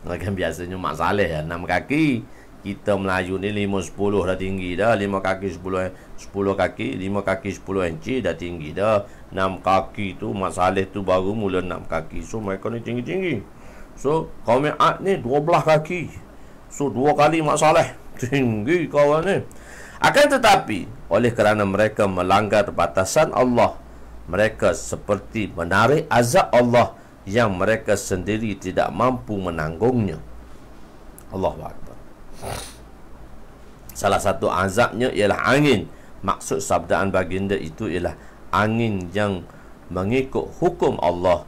[SPEAKER 1] mereka biasanya mak saleh ya, enam kaki. Kita Melayu ni lima sepuluh dah tinggi dah. Lima kaki sepuluh, sepuluh kaki, lima kaki sepuluh inci dah tinggi dah. Enam kaki tu, mak saleh tu baru mula enam kaki. So, mereka ni tinggi-tinggi. So, kaum Ad ni dua belah kaki. So, dua kali mak saleh. Tinggi kawan ni. Akan tetapi, oleh kerana mereka melanggar batasan Allah, mereka seperti menarik azab Allah yang mereka sendiri tidak mampu menanggungnya. Allah akbar. Salah satu azabnya ialah angin. Maksud sabdaan baginda itu ialah angin yang mengikut hukum Allah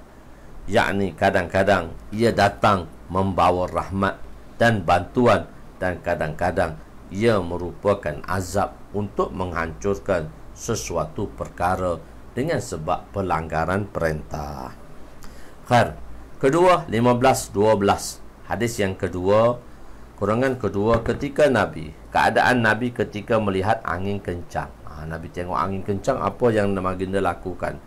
[SPEAKER 1] yakni kadang-kadang ia datang membawa rahmat dan bantuan dan kadang-kadang ia merupakan azab untuk menghancurkan sesuatu perkara dengan sebab pelanggaran perintah Bakar. Kedua, 15-12. Hadis yang kedua, kurangan kedua ketika Nabi. Keadaan Nabi ketika melihat angin kencang. Ha, Nabi tengok angin kencang, apa yang nama baginda lakukan.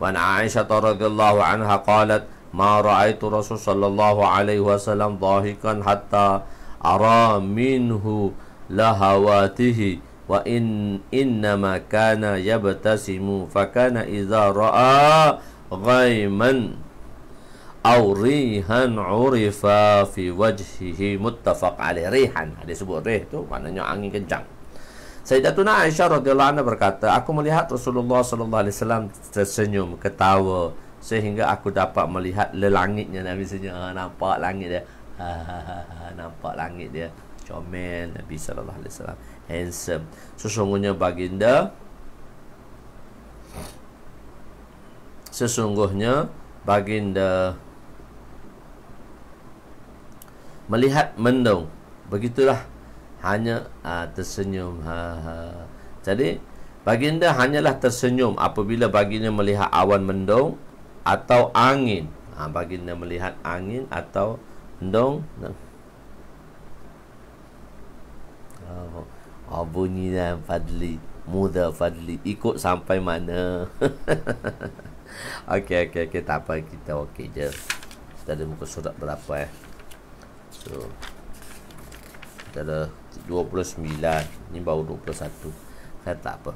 [SPEAKER 1] Wan Aisyah radhiyallahu anha qalat ma raaitu Rasul sallallahu alaihi wasallam dhahikan hatta ara minhu lahawatihi wa in inna ma kana yabtasimu fa kana idza raa ghaiman Aurihan, rihan urifa fi wajhihi muttafaq alaih rihan. Dia sebut rih tu maknanya angin kencang. Sayyidatuna Aisyah radhiyallahu anha berkata, aku melihat Rasulullah sallallahu alaihi wasallam tersenyum ketawa sehingga aku dapat melihat lelangitnya Nabi senyum. Ha, nampak langit dia. Ha, ha, ha, ha, nampak langit dia. Comel Nabi sallallahu alaihi wasallam. Handsome. Sesungguhnya baginda sesungguhnya baginda melihat mendung begitulah hanya uh, tersenyum ha ha jadi baginda hanyalah tersenyum apabila baginda melihat awan mendung atau angin ha, baginda melihat angin atau mendung oh, oh bunyi dan fadli muda fadli ikut sampai mana okey okey okey tak apa kita okey je tadi muka surat berapa eh So Kita ada 29 Ini baru 21 Saya tak apa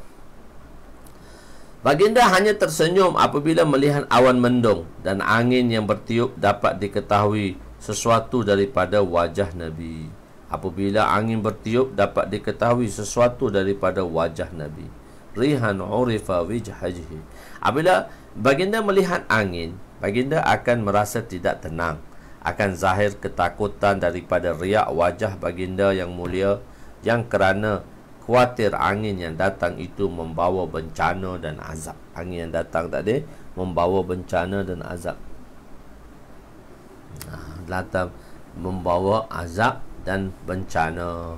[SPEAKER 1] Baginda hanya tersenyum apabila melihat awan mendung dan angin yang bertiup dapat diketahui sesuatu daripada wajah Nabi. Apabila angin bertiup dapat diketahui sesuatu daripada wajah Nabi. Rihan urifa wijhajihi. Apabila baginda melihat angin, baginda akan merasa tidak tenang akan zahir ketakutan daripada riak wajah baginda yang mulia yang kerana khuatir angin yang datang itu membawa bencana dan azab. Angin yang datang tadi membawa bencana dan azab. Datang membawa azab dan bencana.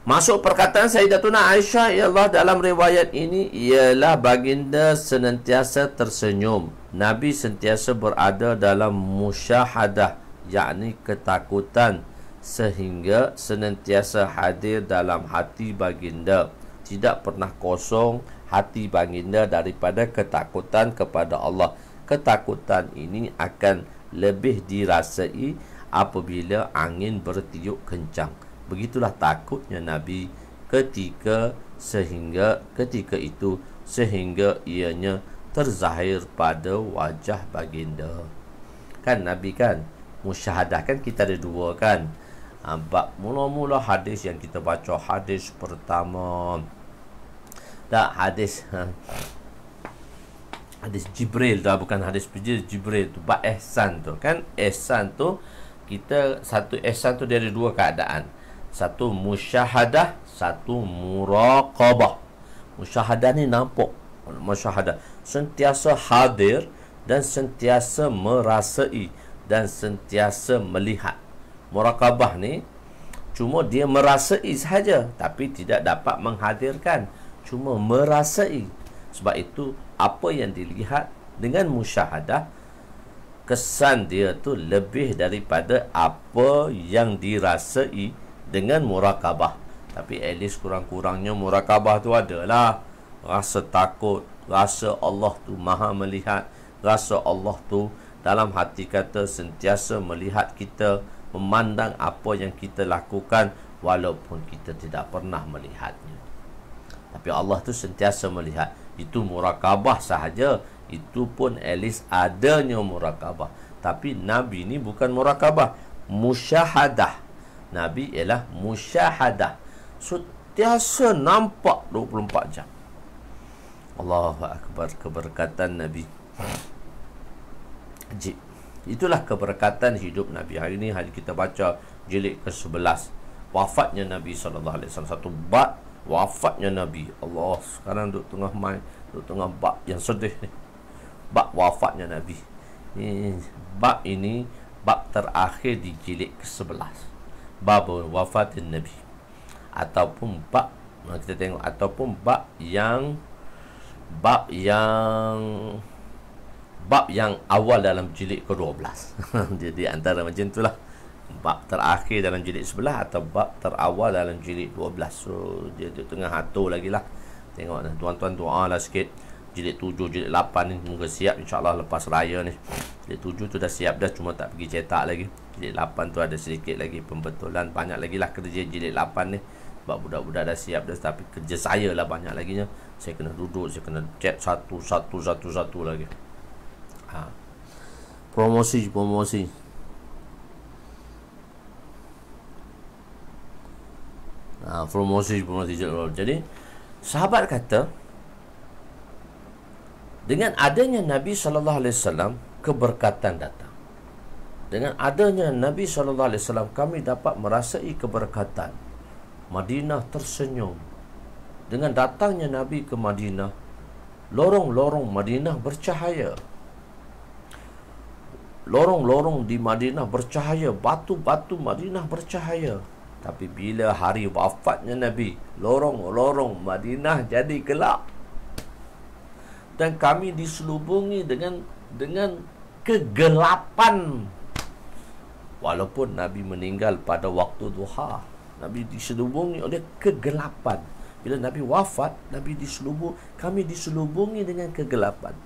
[SPEAKER 1] Masuk perkataan Sayyidatuna Aisyah ya Allah dalam riwayat ini ialah baginda senantiasa tersenyum Nabi sentiasa berada dalam musyahadah yakni ketakutan sehingga senantiasa hadir dalam hati baginda tidak pernah kosong hati baginda daripada ketakutan kepada Allah ketakutan ini akan lebih dirasai apabila angin bertiup kencang begitulah takutnya nabi ketika sehingga ketika itu sehingga ianya terzahir pada wajah baginda kan Nabi kan musyahadah kan kita ada dua kan ah, bab mula-mula hadis yang kita baca hadis pertama tak hadis ha. hadis Jibril tu bukan hadis Jibril Jibril tu bab ihsan tu kan ihsan tu kita satu ihsan tu dia ada dua keadaan satu musyahadah satu muraqabah musyahadah ni nampak musyahadah sentiasa hadir dan sentiasa merasai dan sentiasa melihat. Murakabah ni cuma dia merasai sahaja tapi tidak dapat menghadirkan. Cuma merasai. Sebab itu apa yang dilihat dengan musyahadah kesan dia tu lebih daripada apa yang dirasai dengan murakabah. Tapi at least kurang-kurangnya murakabah tu adalah rasa takut, rasa Allah tu maha melihat rasa Allah tu dalam hati kata sentiasa melihat kita memandang apa yang kita lakukan walaupun kita tidak pernah melihatnya tapi Allah tu sentiasa melihat itu murakabah sahaja itu pun at least adanya murakabah tapi Nabi ni bukan murakabah musyahadah Nabi ialah musyahadah sentiasa nampak 24 jam Allahu Akbar keberkatan Nabi Jik. Itulah keberkatan hidup Nabi Hari ini hari kita baca jilid ke-11 Wafatnya Nabi SAW Satu bak wafatnya Nabi Allah sekarang duduk tengah mai Duduk tengah bak yang sedih ni Bak wafatnya Nabi ini, Bak ini Bak terakhir di jilid ke-11 Bab wafatin Nabi Ataupun bak Kita tengok Ataupun bak yang bab yang bab yang awal dalam jilid ke-12. Jadi antara macam tu lah bab terakhir dalam jilid sebelah atau bab terawal dalam jilid 12. So dia tu tengah atur lagi lah. Tengok tuan-tuan doa lah sikit. Jilid 7, jilid 8 ni semoga siap insyaAllah lepas raya ni. Jilid 7 tu dah siap dah cuma tak pergi cetak lagi. Jilid 8 tu ada sedikit lagi pembetulan. Banyak lagi lah kerja jilid 8 ni. Sebab budak-budak dah siap dah tapi kerja saya lah banyak laginya saya kena duduk saya kena chat satu satu satu satu lagi ha. promosi promosi ha, promosi promosi jadi sahabat kata dengan adanya Nabi sallallahu alaihi wasallam keberkatan datang. Dengan adanya Nabi Shallallahu alaihi wasallam kami dapat merasai keberkatan. Madinah tersenyum, dengan datangnya Nabi ke Madinah lorong-lorong Madinah bercahaya lorong-lorong di Madinah bercahaya batu-batu Madinah bercahaya tapi bila hari wafatnya Nabi lorong-lorong Madinah jadi gelap dan kami diselubungi dengan dengan kegelapan walaupun Nabi meninggal pada waktu duha Nabi diselubungi oleh kegelapan bila Nabi wafat, Nabi diselubung, kami diselubungi dengan kegelapan.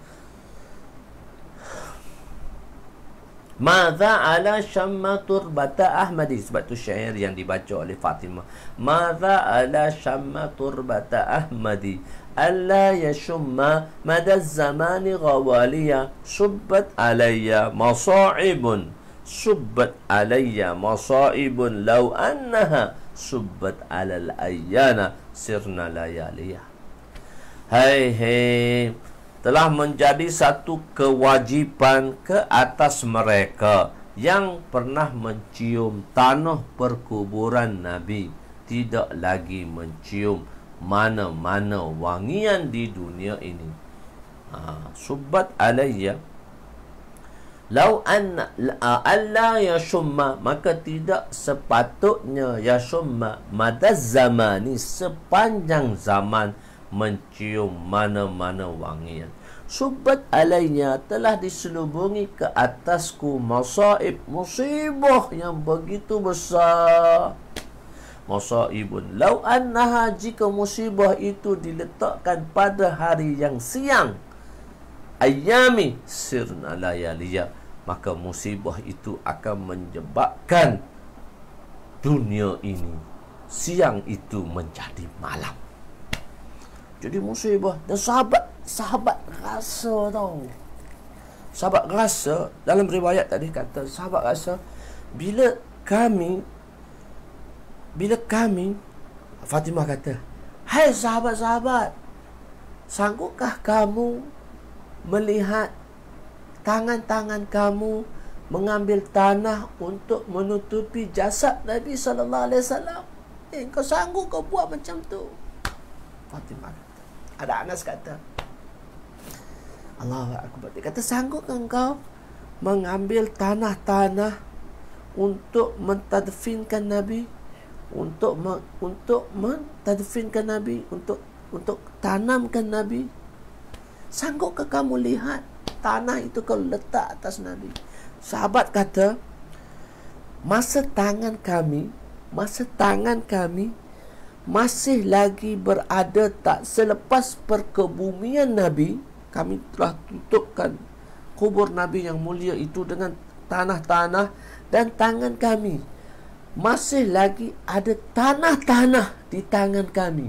[SPEAKER 1] Mada ala syamma turbata Ahmad Sebab tu syair yang dibaca oleh Fatimah Mada ala syamma turbata Ahmad Alla yashumma mada zamani ghawaliya Subbat alaya masa'ibun Subbat alaya masa'ibun Lau annaha subbat alal ayyana sirna layaliya Hei hei Telah menjadi satu kewajipan ke atas mereka Yang pernah mencium tanah perkuburan Nabi Tidak lagi mencium mana-mana wangian di dunia ini ha, Subat alaiya Lau an Allah yashumma maka tidak sepatutnya pada zaman ini sepanjang zaman mencium mana-mana wangian. Subat alainya telah diselubungi ke atasku masaib musibah yang begitu besar. Masaibun lau an annaha ke musibah itu diletakkan pada hari yang siang. Ayami sirna layaliyah maka musibah itu akan menjebakkan dunia ini siang itu menjadi malam jadi musibah dan sahabat sahabat rasa tau sahabat rasa dalam riwayat tadi kata sahabat rasa bila kami bila kami Fatimah kata hai hey, sahabat-sahabat sanggupkah kamu melihat tangan-tangan kamu mengambil tanah untuk menutupi jasad Nabi sallallahu alaihi wasallam. Eh, kau sanggup kau buat macam tu? Fatimah kata. Ada Anas kata. Allah aku berarti kata sanggup engkau mengambil tanah-tanah untuk mentadfinkan Nabi untuk me, untuk mentadfinkan Nabi untuk untuk tanamkan Nabi sanggup ke kamu lihat tanah itu kau letak atas Nabi. Sahabat kata, masa tangan kami, masa tangan kami masih lagi berada tak selepas perkebumian Nabi, kami telah tutupkan kubur Nabi yang mulia itu dengan tanah-tanah dan tangan kami masih lagi ada tanah-tanah di tangan kami.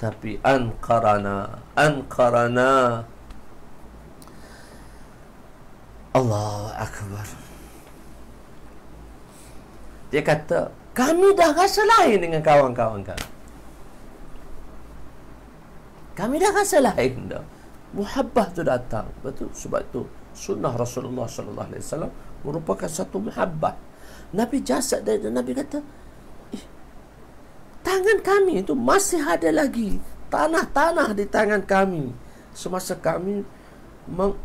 [SPEAKER 1] Tapi ankarana, ankarana, Allah Akbar Dia kata Kami dah rasa lain dengan kawan-kawan kami Kami dah rasa lain dah Muhabbah tu datang Betul? Sebab tu Sunnah Rasulullah Sallallahu Alaihi Wasallam Merupakan satu muhabbah Nabi jasad dari Nabi kata eh, Tangan kami itu masih ada lagi Tanah-tanah di tangan kami Semasa kami meng-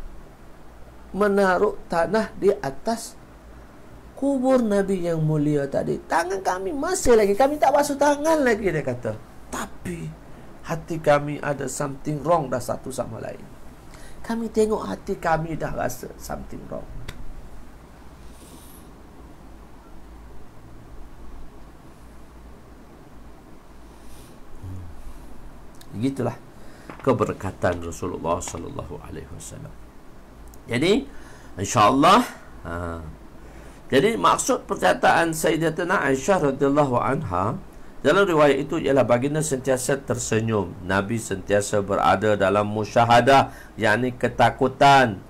[SPEAKER 1] menaruh tanah di atas kubur Nabi yang mulia tadi. Tangan kami masih lagi. Kami tak basuh tangan lagi, dia kata. Tapi hati kami ada something wrong dah satu sama lain. Kami tengok hati kami dah rasa something wrong. Hmm. Begitulah keberkatan Rasulullah sallallahu alaihi wasallam. Jadi insyaallah uh, jadi maksud perkataan Sayyidatina Aisyah radhiyallahu anha dalam riwayat itu ialah baginda sentiasa tersenyum. Nabi sentiasa berada dalam musyahadah yakni ketakutan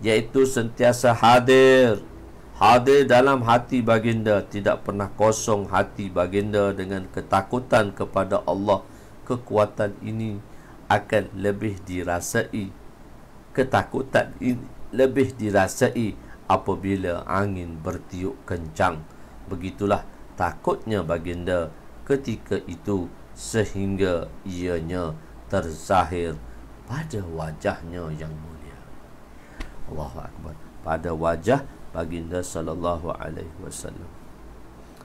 [SPEAKER 1] iaitu sentiasa hadir hadir dalam hati baginda tidak pernah kosong hati baginda dengan ketakutan kepada Allah kekuatan ini akan lebih dirasai ketakutan ini lebih dirasai apabila angin bertiup kencang. Begitulah takutnya baginda ketika itu sehingga ianya terzahir pada wajahnya yang mulia. Allahu akbar. Pada wajah baginda sallallahu alaihi wasallam.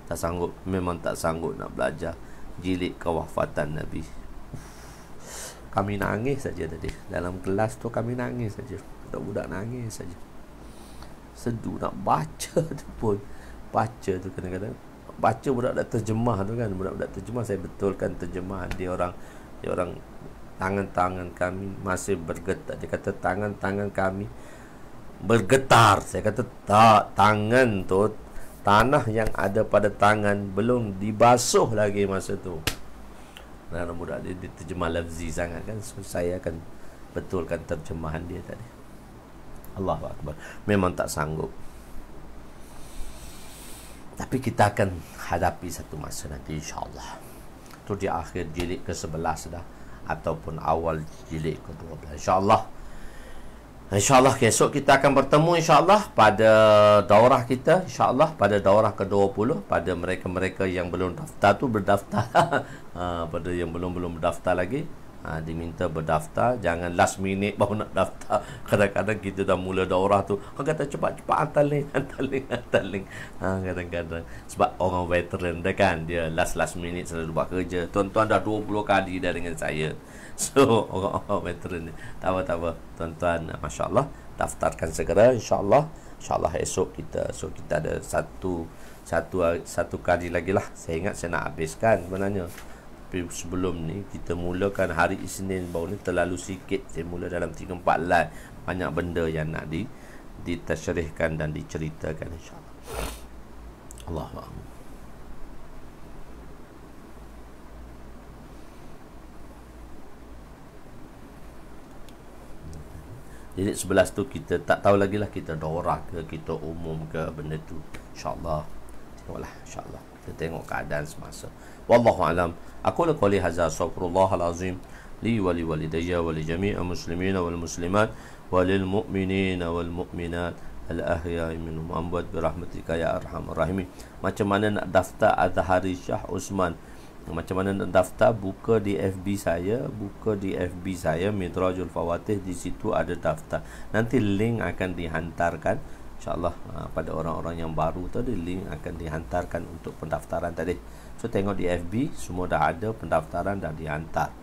[SPEAKER 1] Tak sanggup, memang tak sanggup nak belajar jilid kewafatan Nabi. Kami nangis saja tadi dalam kelas tu kami nangis saja. Tak budak nangis saja seduh nak baca tu pun baca tu kadang-kadang baca budak-budak terjemah tu kan budak-budak terjemah saya betulkan terjemah dia orang dia orang tangan-tangan kami masih bergetar dia kata tangan-tangan kami bergetar saya kata tak tangan tu tanah yang ada pada tangan belum dibasuh lagi masa tu dan budak dia diterjemah lafzi sangat kan so saya akan betulkan terjemahan dia tadi Allahu Akbar. Memang tak sanggup. Tapi kita akan hadapi satu masa nanti insyaAllah. Itu di akhir jilid ke-11 dah. Ataupun awal jilid ke-12. InsyaAllah. InsyaAllah esok kita akan bertemu insyaAllah pada daurah kita. InsyaAllah pada daurah ke-20. Pada mereka-mereka yang belum daftar tu berdaftar. Ah, pada yang belum-belum berdaftar lagi ha, diminta berdaftar jangan last minute baru nak daftar kadang-kadang kita dah mula daurah tu orang kata cepat-cepat hantar link hantar link hantar link ha, kadang-kadang sebab orang veteran dia kan dia last-last minute selalu buat kerja tuan-tuan dah 20 kali dah dengan saya so orang-orang veteran ni tak apa-tak apa apa tuan tuan Masya Allah daftarkan segera insyaAllah insyaAllah esok kita so kita ada satu satu satu kali lagi lah saya ingat saya nak habiskan sebenarnya tapi sebelum ni kita mulakan hari Isnin baru ni terlalu sikit saya mula dalam 3 4 lat banyak benda yang nak di ditasyrihkan dan diceritakan insyaallah Allah akbar Jadi sebelah tu kita tak tahu lagi lah kita dorak ke kita umum ke benda tu. InsyaAllah. Tengoklah. InsyaAllah. Kita tengok keadaan semasa wallahu alam aku la qali hadza Al Azim, li wa li walidayya wa li jami' muslimin wal muslimat wa lil mu'minin wal mu'minat al ahya minhum ambat bi ya arhamar rahimi. macam mana nak daftar azhari syah usman macam mana nak daftar buka di FB saya buka di FB saya Midrajul Fawatih di situ ada daftar nanti link akan dihantarkan insyaallah ah, pada orang-orang yang baru tadi link akan dihantarkan untuk pendaftaran tadi So tengok di FB Semua dah ada pendaftaran dah dihantar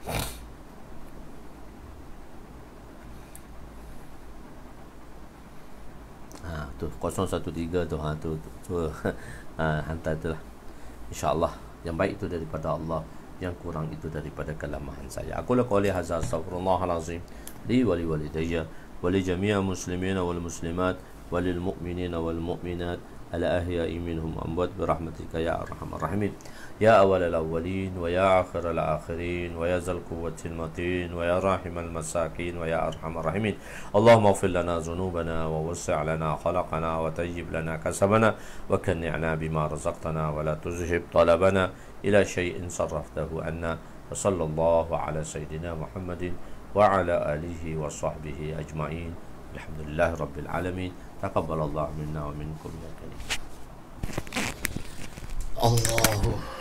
[SPEAKER 1] ha, tu 013 tu ha, tu, tu, tu ha, hantar tu lah InsyaAllah Yang baik itu daripada Allah Yang kurang itu daripada kelemahan saya Aku lah kuali hazar Astagfirullahalazim Li wali wali daya Wali jami'a muslimina wal muslimat Walil mu'minina wal mu'minat Ala ahya'i minhum Ambat berahmatika ya arhamar rahimin يا أول الأولين ويا آخر الآخرين ويا ذا القوة المتين ويا راحم المساكين ويا أرحم الراحمين اللهم اغفر لنا ذنوبنا ووسع لنا خلقنا وتجب لنا كسبنا وكنعنا بما رزقتنا ولا تذهب طلبنا إلى شيء صرفته عنا وصلى الله على سيدنا محمد وعلى آله وصحبه أجمعين الحمد لله رب العالمين تقبل الله منا ومنكم يا كريم الله